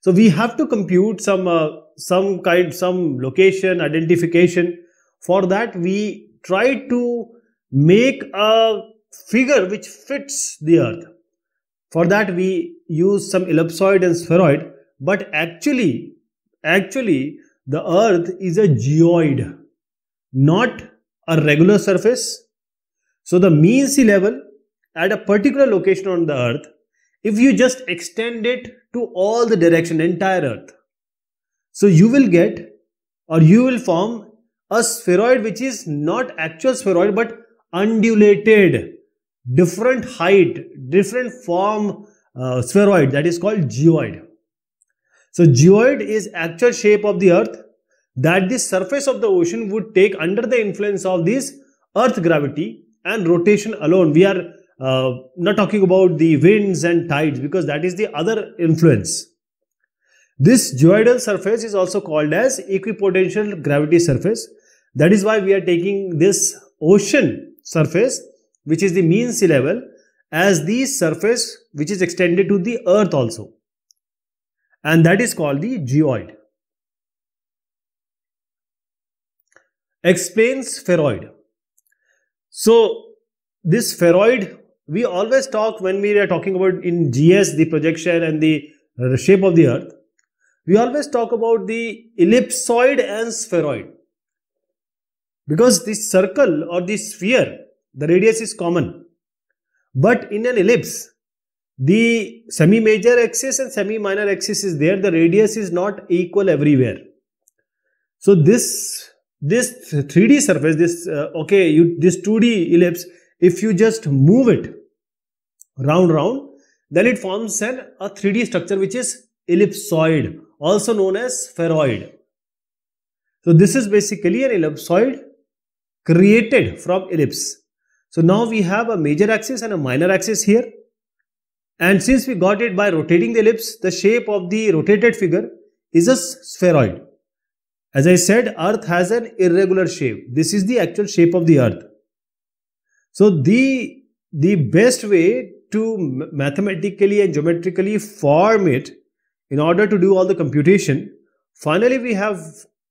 So we have to compute some uh, some kind, some location identification. For that, we try to make a figure which fits the earth. For that, we use some ellipsoid and spheroid, but actually, actually, the earth is a geoid, not a regular surface. So the mean sea level at a particular location on the earth, if you just extend it to all the direction, entire earth, so you will get or you will form a spheroid which is not actual spheroid but undulated, different height, different form uh, spheroid that is called geoid. So geoid is actual shape of the earth that the surface of the ocean would take under the influence of this earth gravity and rotation alone. We are uh, not talking about the winds and tides because that is the other influence. This geoidal surface is also called as equipotential gravity surface. That is why we are taking this ocean surface, which is the mean sea level, as the surface which is extended to the earth also. And that is called the geoid. Explains spheroid. So this spheroid, we always talk when we are talking about in GS, the projection and the shape of the earth we always talk about the ellipsoid and spheroid because the circle or the sphere the radius is common but in an ellipse the semi major axis and semi minor axis is there the radius is not equal everywhere so this this 3d surface this uh, okay you this 2d ellipse if you just move it round round then it forms an a 3d structure which is ellipsoid also known as spheroid. So this is basically an ellipsoid created from ellipse. So now we have a major axis and a minor axis here. And since we got it by rotating the ellipse, the shape of the rotated figure is a spheroid. As I said, earth has an irregular shape. This is the actual shape of the earth. So the, the best way to mathematically and geometrically form it in order to do all the computation, finally we have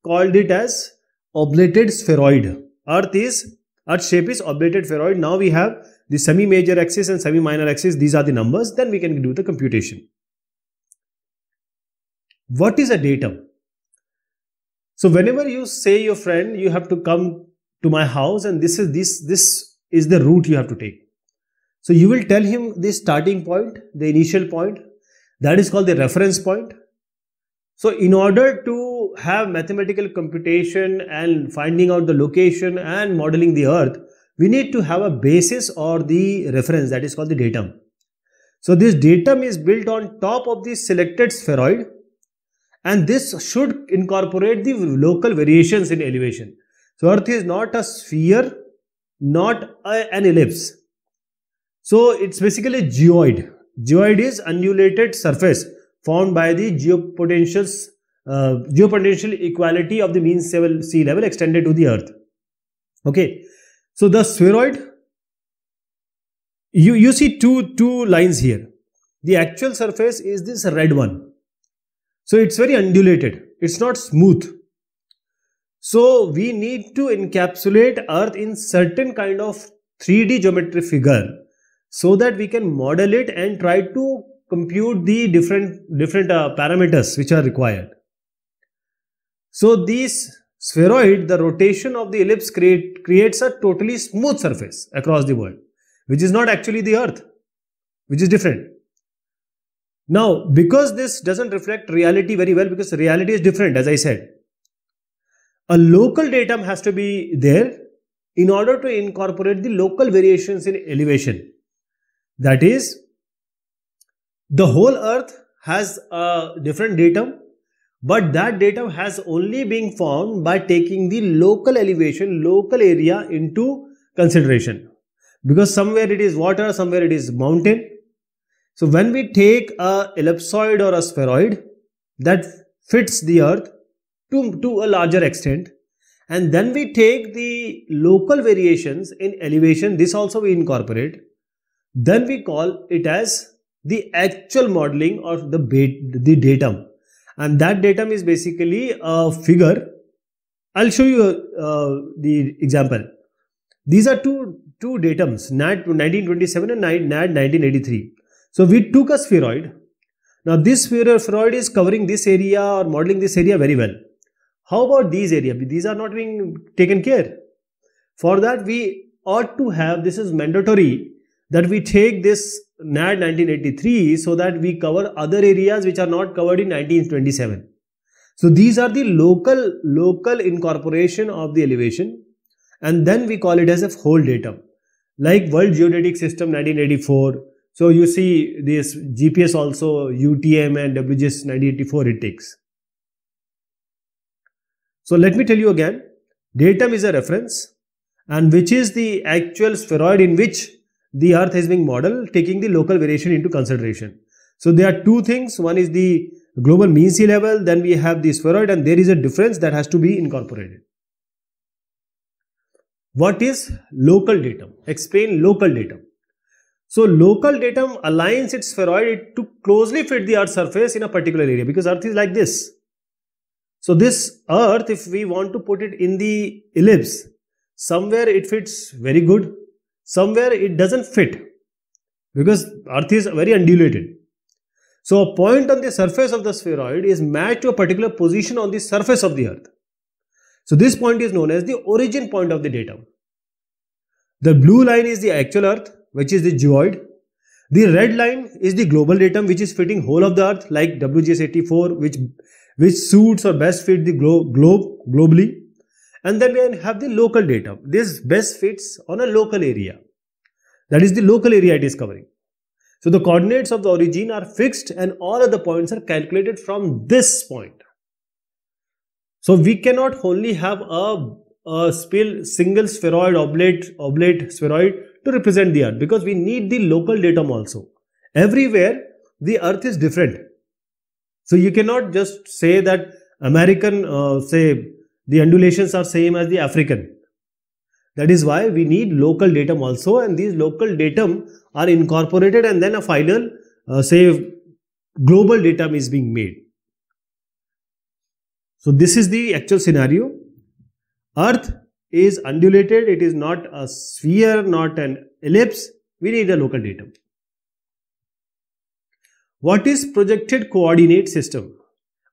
called it as oblated spheroid. Earth is, Earth shape is oblated spheroid. Now we have the semi-major axis and semi-minor axis. These are the numbers. Then we can do the computation. What is a datum? So whenever you say your friend, you have to come to my house and this is this this is the route you have to take. So you will tell him the starting point, the initial point, that is called the reference point. So in order to have mathematical computation and finding out the location and modeling the earth, we need to have a basis or the reference that is called the datum. So this datum is built on top of the selected spheroid and this should incorporate the local variations in elevation. So earth is not a sphere, not a, an ellipse. So it's basically geoid. Geoid is undulated surface formed by the geopotential uh, geopotential equality of the mean sea level extended to the earth. Okay, so the spheroid, you, you see two, two lines here. The actual surface is this red one. So it's very undulated, it's not smooth. So we need to encapsulate earth in certain kind of 3D geometry figure so that we can model it and try to compute the different, different uh, parameters which are required. So these spheroid, the rotation of the ellipse create, creates a totally smooth surface across the world, which is not actually the earth, which is different. Now, because this doesn't reflect reality very well, because reality is different, as I said, a local datum has to be there in order to incorporate the local variations in elevation. That is, the whole earth has a different datum, but that datum has only been found by taking the local elevation, local area into consideration. Because somewhere it is water, somewhere it is mountain. So when we take a ellipsoid or a spheroid that fits the earth to, to a larger extent, and then we take the local variations in elevation, this also we incorporate then we call it as the actual modeling or the, the datum. And that datum is basically a figure. I'll show you uh, the example. These are two, two datums, NAD 1927 and NAD 1983. So we took a spheroid. Now this spheroid is covering this area or modeling this area very well. How about these areas? These are not being taken care. For that we ought to have, this is mandatory, that we take this NAD 1983 so that we cover other areas which are not covered in 1927. So these are the local, local incorporation of the elevation and then we call it as a whole datum like World Geodetic System 1984. So you see this GPS also UTM and WGS 1984 it takes. So let me tell you again, datum is a reference and which is the actual spheroid in which the Earth has being modeled, taking the local variation into consideration. So there are two things. One is the global mean sea level, then we have the spheroid and there is a difference that has to be incorporated. What is local datum? Explain local datum. So local datum aligns its spheroid to closely fit the Earth's surface in a particular area because Earth is like this. So this Earth, if we want to put it in the ellipse, somewhere it fits very good somewhere it doesn't fit because earth is very undulated. So a point on the surface of the spheroid is matched to a particular position on the surface of the earth. So this point is known as the origin point of the datum. The blue line is the actual earth which is the geoid. The red line is the global datum which is fitting whole of the earth like WGS84 which, which suits or best fit the glo globe globally and then we have the local datum. This best fits on a local area. That is the local area it is covering. So the coordinates of the origin are fixed and all other points are calculated from this point. So we cannot only have a, a single spheroid oblate oblate spheroid to represent the earth because we need the local datum also. Everywhere the earth is different. So you cannot just say that American uh, say the undulations are same as the African. That is why we need local datum also and these local datum are incorporated and then a final uh, say global datum is being made. So this is the actual scenario. Earth is undulated, it is not a sphere, not an ellipse, we need a local datum. What is projected coordinate system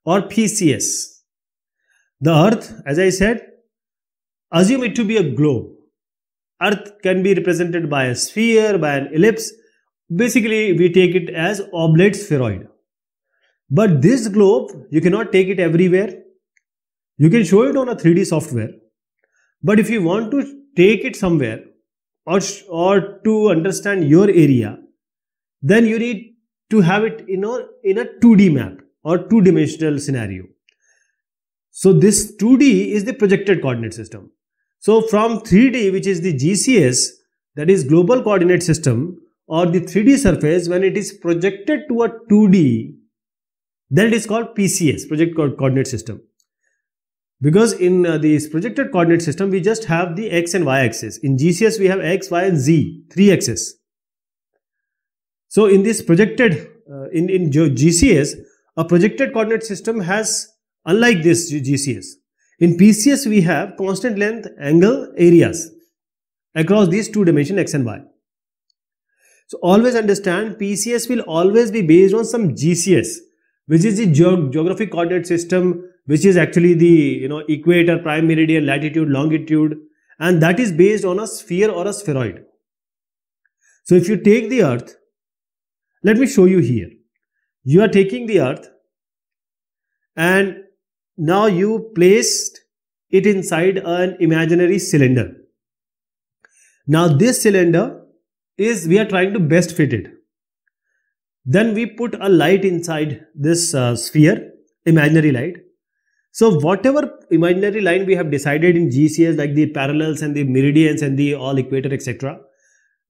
or PCS? The earth, as I said, assume it to be a globe. Earth can be represented by a sphere, by an ellipse. Basically, we take it as oblate spheroid. But this globe, you cannot take it everywhere. You can show it on a 3D software. But if you want to take it somewhere or, or to understand your area, then you need to have it in a, in a 2D map or two-dimensional scenario. So this 2D is the projected coordinate system. So from 3D, which is the GCS, that is global coordinate system, or the 3D surface, when it is projected to a 2D, then it is called PCS, project Co coordinate system. Because in uh, this projected coordinate system, we just have the x and y axis. In GCS, we have x, y, and z, three axes. So in this projected, uh, in, in GCS, a projected coordinate system has unlike this GCS. In PCS, we have constant length, angle, areas across these two dimensions x and y. So always understand PCS will always be based on some GCS which is the geographic coordinate system which is actually the you know equator, prime meridian, latitude, longitude and that is based on a sphere or a spheroid. So if you take the earth, let me show you here. You are taking the earth and now you placed it inside an imaginary cylinder. Now this cylinder is we are trying to best fit it. Then we put a light inside this uh, sphere, imaginary light. So whatever imaginary line we have decided in GCS like the parallels and the meridians and the all equator etc.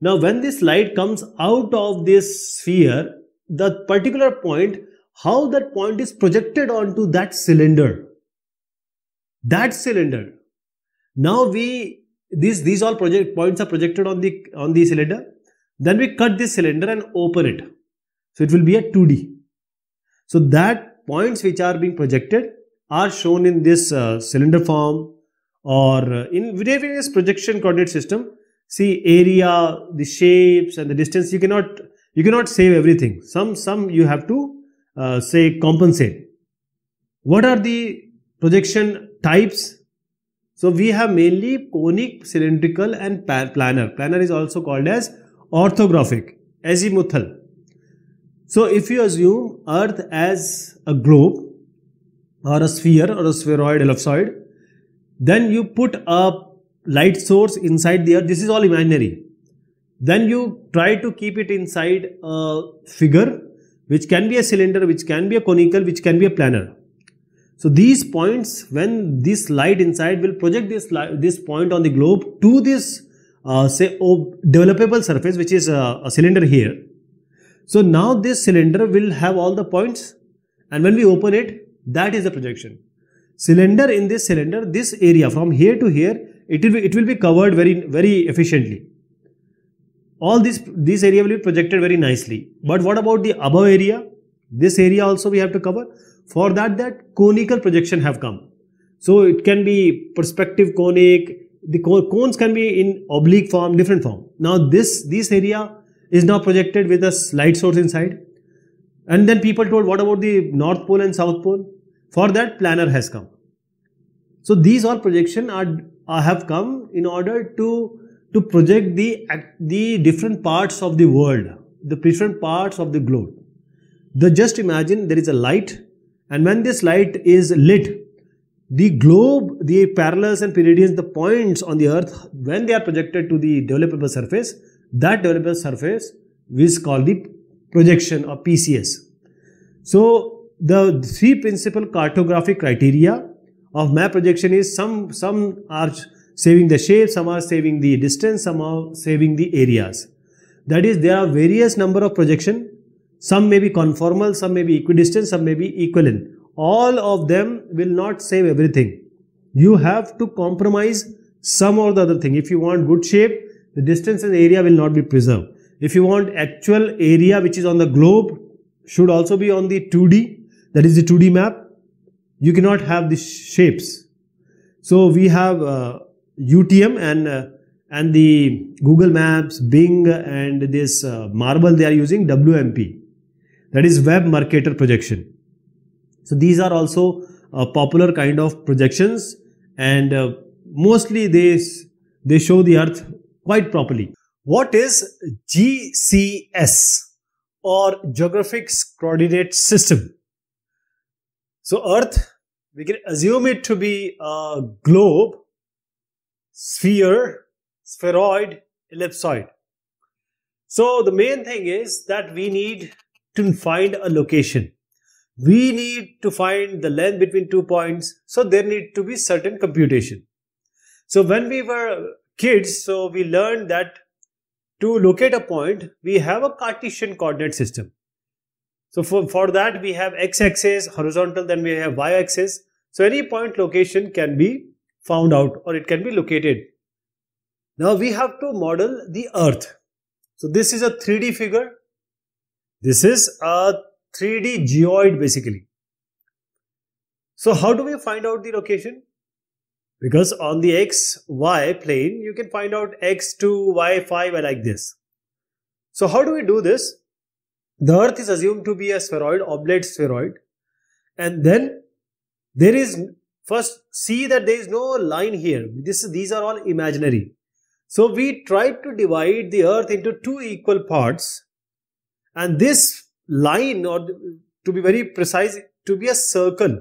Now when this light comes out of this sphere, the particular point how that point is projected onto that cylinder. That cylinder. Now we, these, these all project points are projected on the, on the cylinder. Then we cut this cylinder and open it. So it will be a 2D. So that points which are being projected are shown in this uh, cylinder form or uh, in various projection coordinate system. See area, the shapes and the distance. You cannot, you cannot save everything. Some, some you have to uh, say compensate. What are the projection types? So we have mainly conic, cylindrical and planar. Planar is also called as orthographic, azimuthal. So if you assume earth as a globe or a sphere or a spheroid ellipsoid, then you put a light source inside the earth. This is all imaginary. Then you try to keep it inside a figure which can be a cylinder, which can be a conical, which can be a planar. So these points, when this light inside will project this light, this point on the globe to this uh, say developable surface, which is a, uh, a cylinder here. So now this cylinder will have all the points, and when we open it, that is the projection. Cylinder in this cylinder, this area from here to here, it will be, it will be covered very very efficiently all this this area will be projected very nicely but what about the above area this area also we have to cover for that that conical projection have come so it can be perspective conic the cones can be in oblique form different form now this this area is now projected with a light source inside and then people told what about the north pole and south pole for that planar has come so these all projection are, are have come in order to to project the, the different parts of the world, the different parts of the globe. The, just imagine there is a light and when this light is lit, the globe, the parallels and periodians, the points on the earth, when they are projected to the developable surface, that developable surface is called the projection or PCS. So the three principal cartographic criteria of map projection is some, some are saving the shape, some are saving the distance, some are saving the areas. That is, there are various number of projection. Some may be conformal, some may be equidistant, some may be equivalent. All of them will not save everything. You have to compromise some or the other thing. If you want good shape, the distance and area will not be preserved. If you want actual area which is on the globe, should also be on the 2D, that is the 2D map. You cannot have the shapes. So we have uh, UTM and uh, and the Google Maps, Bing, and this uh, Marble they are using WMP, that is Web Marketer Projection. So these are also uh, popular kind of projections, and uh, mostly they they show the Earth quite properly. What is GCS or Geographic Coordinate System? So Earth, we can assume it to be a globe sphere, spheroid, ellipsoid. So the main thing is that we need to find a location. We need to find the length between two points. So there need to be certain computation. So when we were kids, so we learned that to locate a point, we have a Cartesian coordinate system. So for, for that, we have x-axis, horizontal, then we have y-axis. So any point location can be found out or it can be located. Now we have to model the earth. So this is a 3D figure. This is a 3D geoid basically. So how do we find out the location? Because on the XY plane, you can find out X2, Y5 like this. So how do we do this? The earth is assumed to be a spheroid, oblate spheroid. And then there is First, see that there is no line here. This, these are all imaginary. So we tried to divide the earth into two equal parts and this line or to be very precise, to be a circle.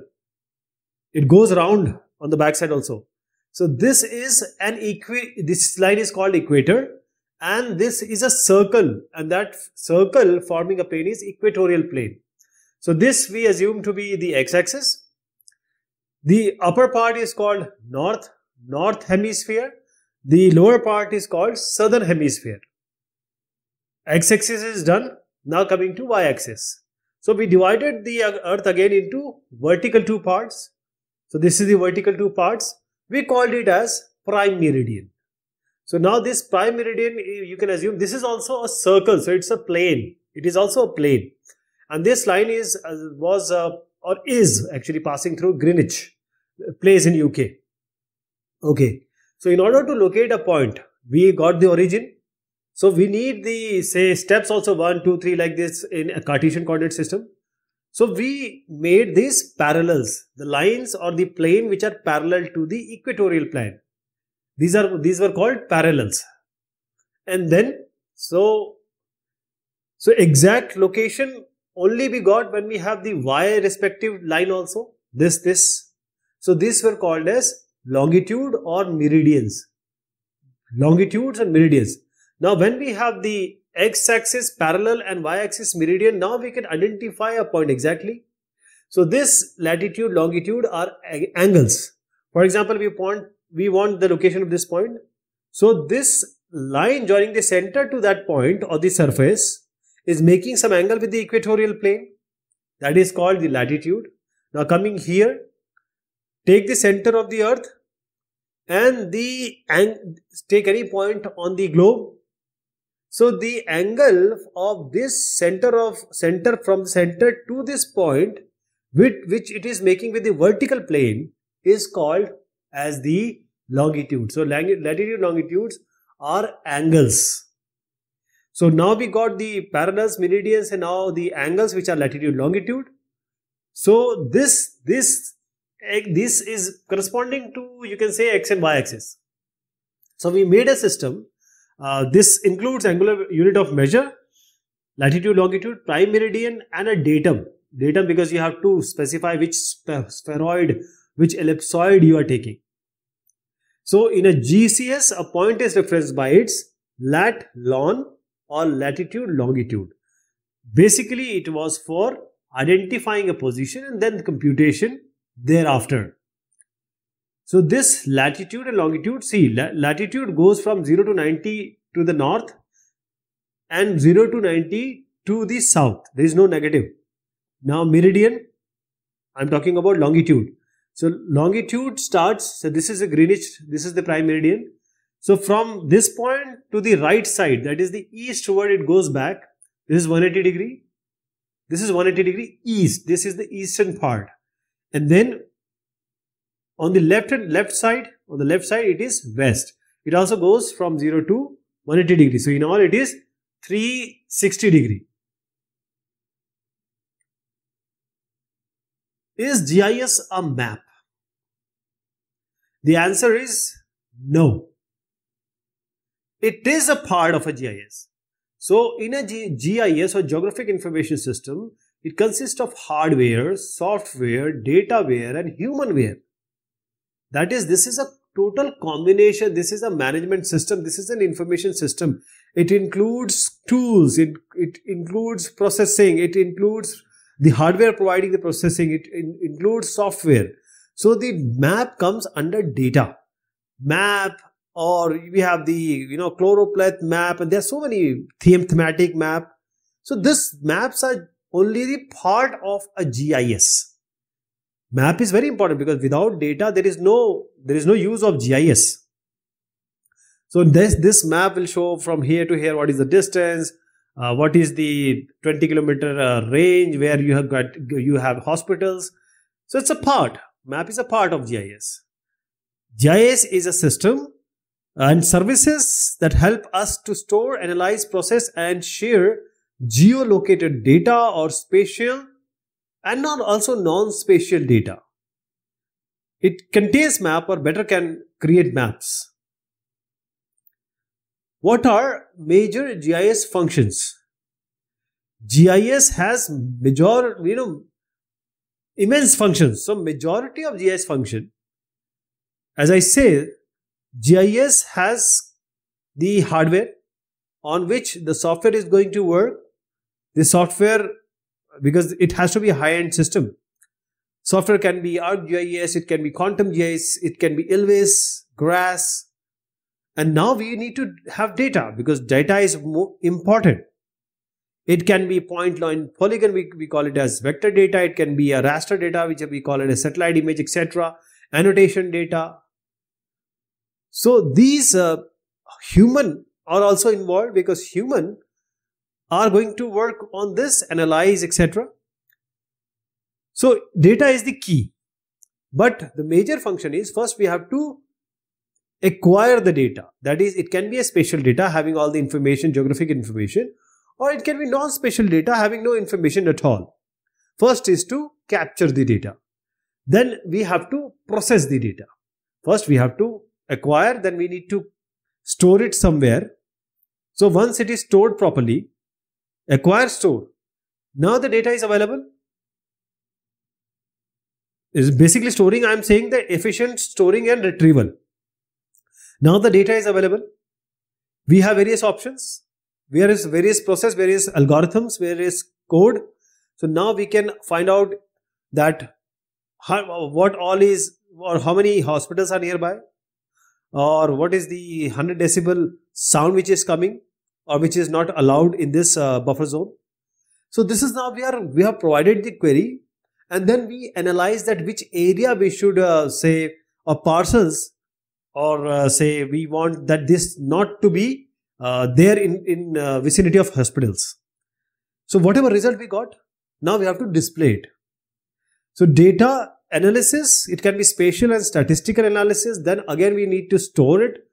It goes round on the backside also. So this is an equi this line is called equator and this is a circle and that circle forming a plane is equatorial plane. So this we assume to be the x-axis the upper part is called north, north hemisphere. The lower part is called southern hemisphere. X-axis is done. Now coming to y-axis. So we divided the earth again into vertical two parts. So this is the vertical two parts. We called it as prime meridian. So now this prime meridian, you can assume this is also a circle. So it's a plane. It is also a plane. And this line is uh, was uh, or is actually passing through Greenwich, place in UK. Okay, so in order to locate a point, we got the origin. So we need the say steps also one, two, three like this in a Cartesian coordinate system. So we made these parallels, the lines or the plane which are parallel to the equatorial plane. These are these were called parallels. And then so so exact location only be got when we have the y respective line also, this, this. So these were called as longitude or meridians. Longitudes and meridians. Now when we have the x-axis parallel and y-axis meridian, now we can identify a point exactly. So this latitude, longitude are angles. For example, we want, we want the location of this point. So this line joining the center to that point or the surface is making some angle with the equatorial plane that is called the latitude. Now coming here, take the center of the earth and the ang take any point on the globe. So the angle of this center of center from the center to this point with which it is making with the vertical plane is called as the longitude. So latitude longitudes are angles so now we got the parallels, meridians, and now the angles which are latitude, longitude. So this this eh, this is corresponding to you can say x and y axis. So we made a system. Uh, this includes angular unit of measure, latitude, longitude, prime meridian, and a datum. Datum because you have to specify which spheroid, which ellipsoid you are taking. So in a GCS, a point is referenced by its lat, lon, or latitude longitude. Basically, it was for identifying a position and then the computation thereafter. So this latitude and longitude, see latitude goes from 0 to 90 to the north and 0 to 90 to the south. There is no negative. Now meridian, I'm talking about longitude. So longitude starts, so this is the Greenwich, this is the prime meridian. So from this point to the right side, that is the eastward, it goes back. This is 180 degree. This is 180 degree east. This is the eastern part. And then on the left and left side, on the left side, it is west. It also goes from 0 to 180 degree. So in all, it is 360 degree. Is GIS a map? The answer is no. It is a part of a GIS. So in a G GIS or Geographic Information System, it consists of hardware, software, dataware and humanware. That is, this is a total combination. This is a management system. This is an information system. It includes tools. It, it includes processing. It includes the hardware providing the processing. It, it includes software. So the map comes under data. Map, or we have the you know chloropleth map and there's so many theme thematic map so this maps are only the part of a gis map is very important because without data there is no there is no use of gis so this this map will show from here to here what is the distance uh, what is the 20 kilometer uh, range where you have got you have hospitals so it's a part map is a part of gis gis is a system and services that help us to store, analyze, process, and share geolocated data or spatial and not also non-spatial data. It contains map or better can create maps. What are major GIS functions? GIS has major, you know, immense functions. So majority of GIS function, as I say, GIS has the hardware on which the software is going to work. The software, because it has to be a high-end system. Software can be ArcGIS, it can be Quantum GIS, it can be Elvis, GRASS. And now we need to have data because data is more important. It can be point line polygon, we, we call it as vector data. It can be a raster data, which we call it a satellite image, etc. Annotation data, so these uh, human are also involved because human are going to work on this, analyze, etc. So data is the key. But the major function is first we have to acquire the data. That is, it can be a spatial data having all the information, geographic information, or it can be non-spatial data having no information at all. First is to capture the data. Then we have to process the data. First we have to acquire, then we need to store it somewhere. So once it is stored properly, acquire store. Now the data is available. Is basically storing. I am saying the efficient storing and retrieval. Now the data is available. We have various options, various various process, various algorithms, various code. So now we can find out that how, what all is or how many hospitals are nearby, or what is the 100 decibel sound which is coming or which is not allowed in this uh, buffer zone. So this is now we are we have provided the query and then we analyze that which area we should uh, say or parcels or uh, say we want that this not to be uh, there in, in uh, vicinity of hospitals. So whatever result we got, now we have to display it. So data analysis, it can be spatial and statistical analysis. Then again, we need to store it.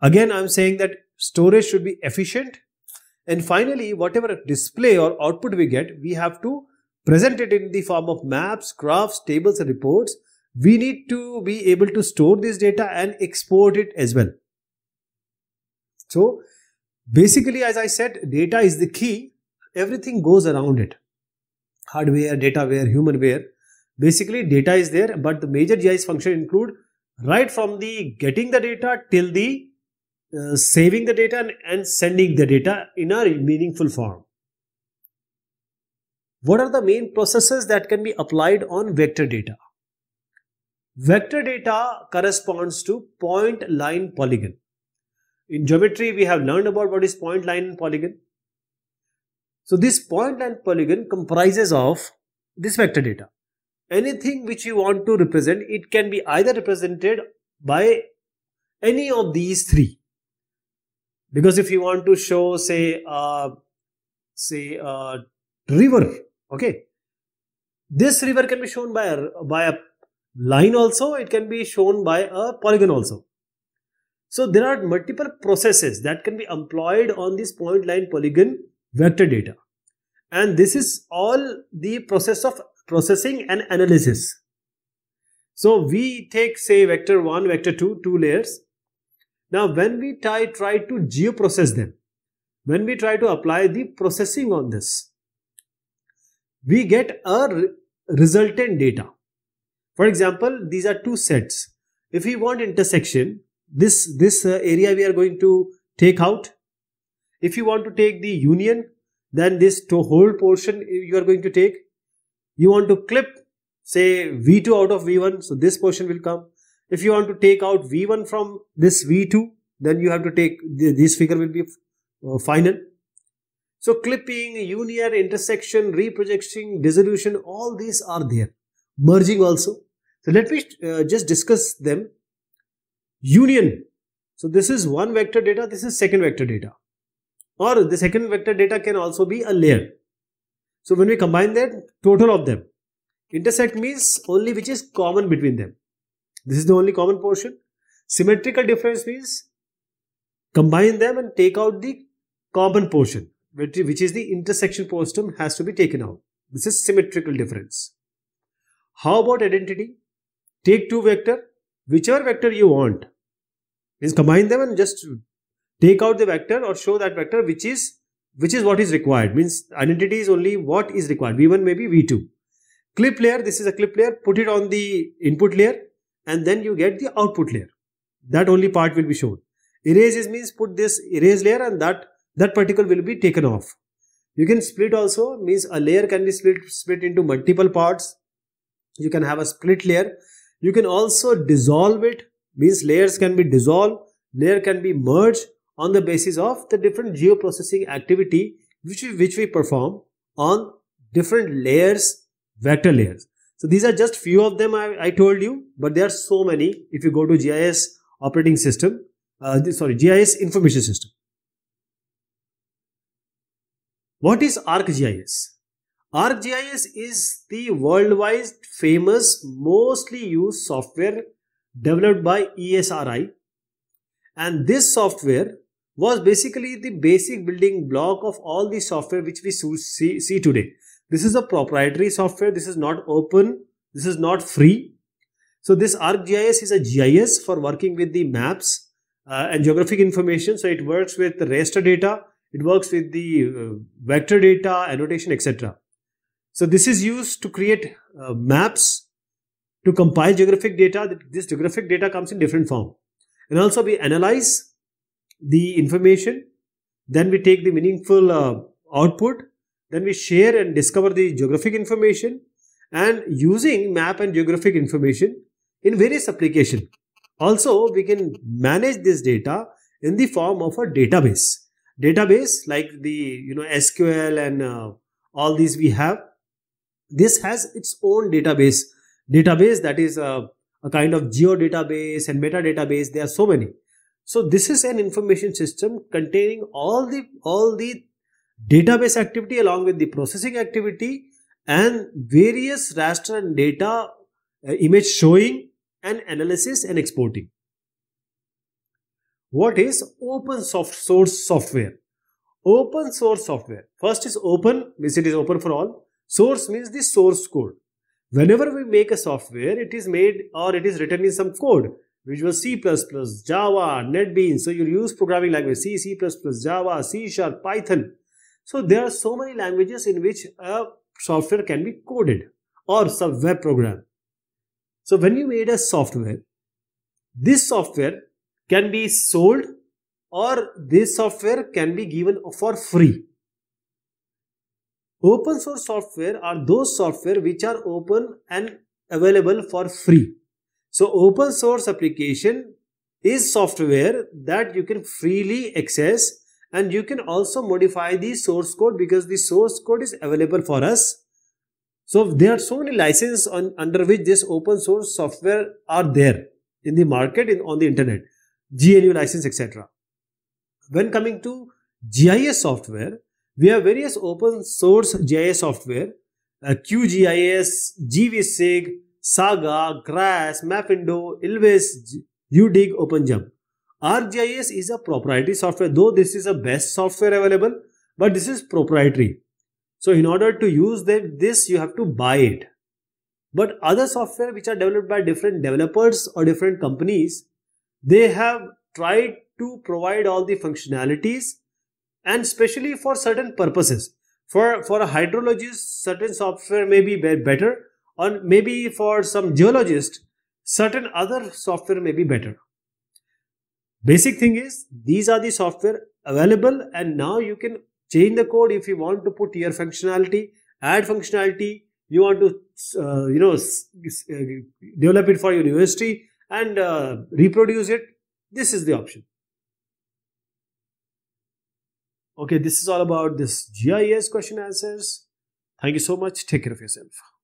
Again, I'm saying that storage should be efficient. And finally, whatever display or output we get, we have to present it in the form of maps, graphs, tables, and reports. We need to be able to store this data and export it as well. So basically, as I said, data is the key. Everything goes around it. Hardware, dataware, humanware Basically data is there but the major GIS function include right from the getting the data till the uh, saving the data and, and sending the data in a meaningful form. What are the main processes that can be applied on vector data? Vector data corresponds to point line polygon. In geometry, we have learned about what is point line and polygon. So this point line polygon comprises of this vector data anything which you want to represent, it can be either represented by any of these three. Because if you want to show, say, uh, say, a river, okay, this river can be shown by a, by a line also, it can be shown by a polygon also. So there are multiple processes that can be employed on this point line polygon vector data. And this is all the process of processing and analysis. So we take say vector 1, vector 2, two layers. Now when we try, try to geoprocess them, when we try to apply the processing on this, we get a resultant data. For example, these are two sets. If we want intersection, this, this uh, area we are going to take out. If you want to take the union, then this whole portion you are going to take. You want to clip say V2 out of V1 so this portion will come. If you want to take out V1 from this V2 then you have to take this figure will be uh, final. So clipping, union, intersection, reprojection, dissolution all these are there. Merging also. So let me uh, just discuss them. Union. So this is one vector data, this is second vector data or the second vector data can also be a layer. So when we combine that, total of them. Intersect means only which is common between them. This is the only common portion. Symmetrical difference means combine them and take out the common portion, which is the intersection portion has to be taken out. This is symmetrical difference. How about identity? Take two vector, whichever vector you want. Means combine them and just take out the vector or show that vector which is which is what is required means identity is only what is required v1 may be v2 clip layer this is a clip layer put it on the input layer and then you get the output layer that only part will be shown erase means put this erase layer and that that particle will be taken off you can split also means a layer can be split split into multiple parts you can have a split layer you can also dissolve it means layers can be dissolved layer can be merged on the basis of the different geoprocessing activity which we, which we perform on different layers, vector layers. So these are just few of them I, I told you, but there are so many if you go to GIS operating system, uh, sorry, GIS information system. What is ArcGIS? ArcGIS is the worldwide famous, mostly used software developed by ESRI. And this software was basically the basic building block of all the software which we see, see today. This is a proprietary software. This is not open. This is not free. So this ArcGIS is a GIS for working with the maps uh, and geographic information. So it works with raster data. It works with the uh, vector data, annotation, etc. So this is used to create uh, maps to compile geographic data. This geographic data comes in different form and also we analyze the information, then we take the meaningful uh, output, then we share and discover the geographic information and using map and geographic information in various application. Also, we can manage this data in the form of a database. Database like the you know SQL and uh, all these we have. This has its own database. Database that is a, uh, a kind of geo database and meta database. There are so many. So this is an information system containing all the all the database activity along with the processing activity and various raster and data uh, image showing and analysis and exporting. What is open soft source software? Open source software. First is open means it is open for all. Source means the source code. Whenever we make a software, it is made or it is written in some code Visual C++, Java, NetBeans. So you'll use programming language C, C++, Java, C Sharp, Python. So there are so many languages in which a software can be coded or some web program. So when you made a software, this software can be sold or this software can be given for free. Open source software are those software which are open and available for free. So open source application is software that you can freely access and you can also modify the source code because the source code is available for us. So there are so many licenses on, under which this open source software are there in the market in, on the internet, GNU license etc. When coming to GIS software, we have various open source GIS software, uh, QGIS, GVSig, Saga, Grass, Mapindo, Ilves, Udig, OpenJump. ArcGIS is a proprietary software, though this is the best software available, but this is proprietary. So in order to use them, this you have to buy it. But other software which are developed by different developers or different companies, they have tried to provide all the functionalities and especially for certain purposes. For, for a hydrologist, certain software may be better or maybe for some geologist, certain other software may be better. Basic thing is, these are the software available and now you can change the code if you want to put your functionality, add functionality, you want to, uh, you know, uh, develop it for your university and uh, reproduce it. This is the option. Okay, this is all about this GIS question answers. Thank you so much. Take care of yourself.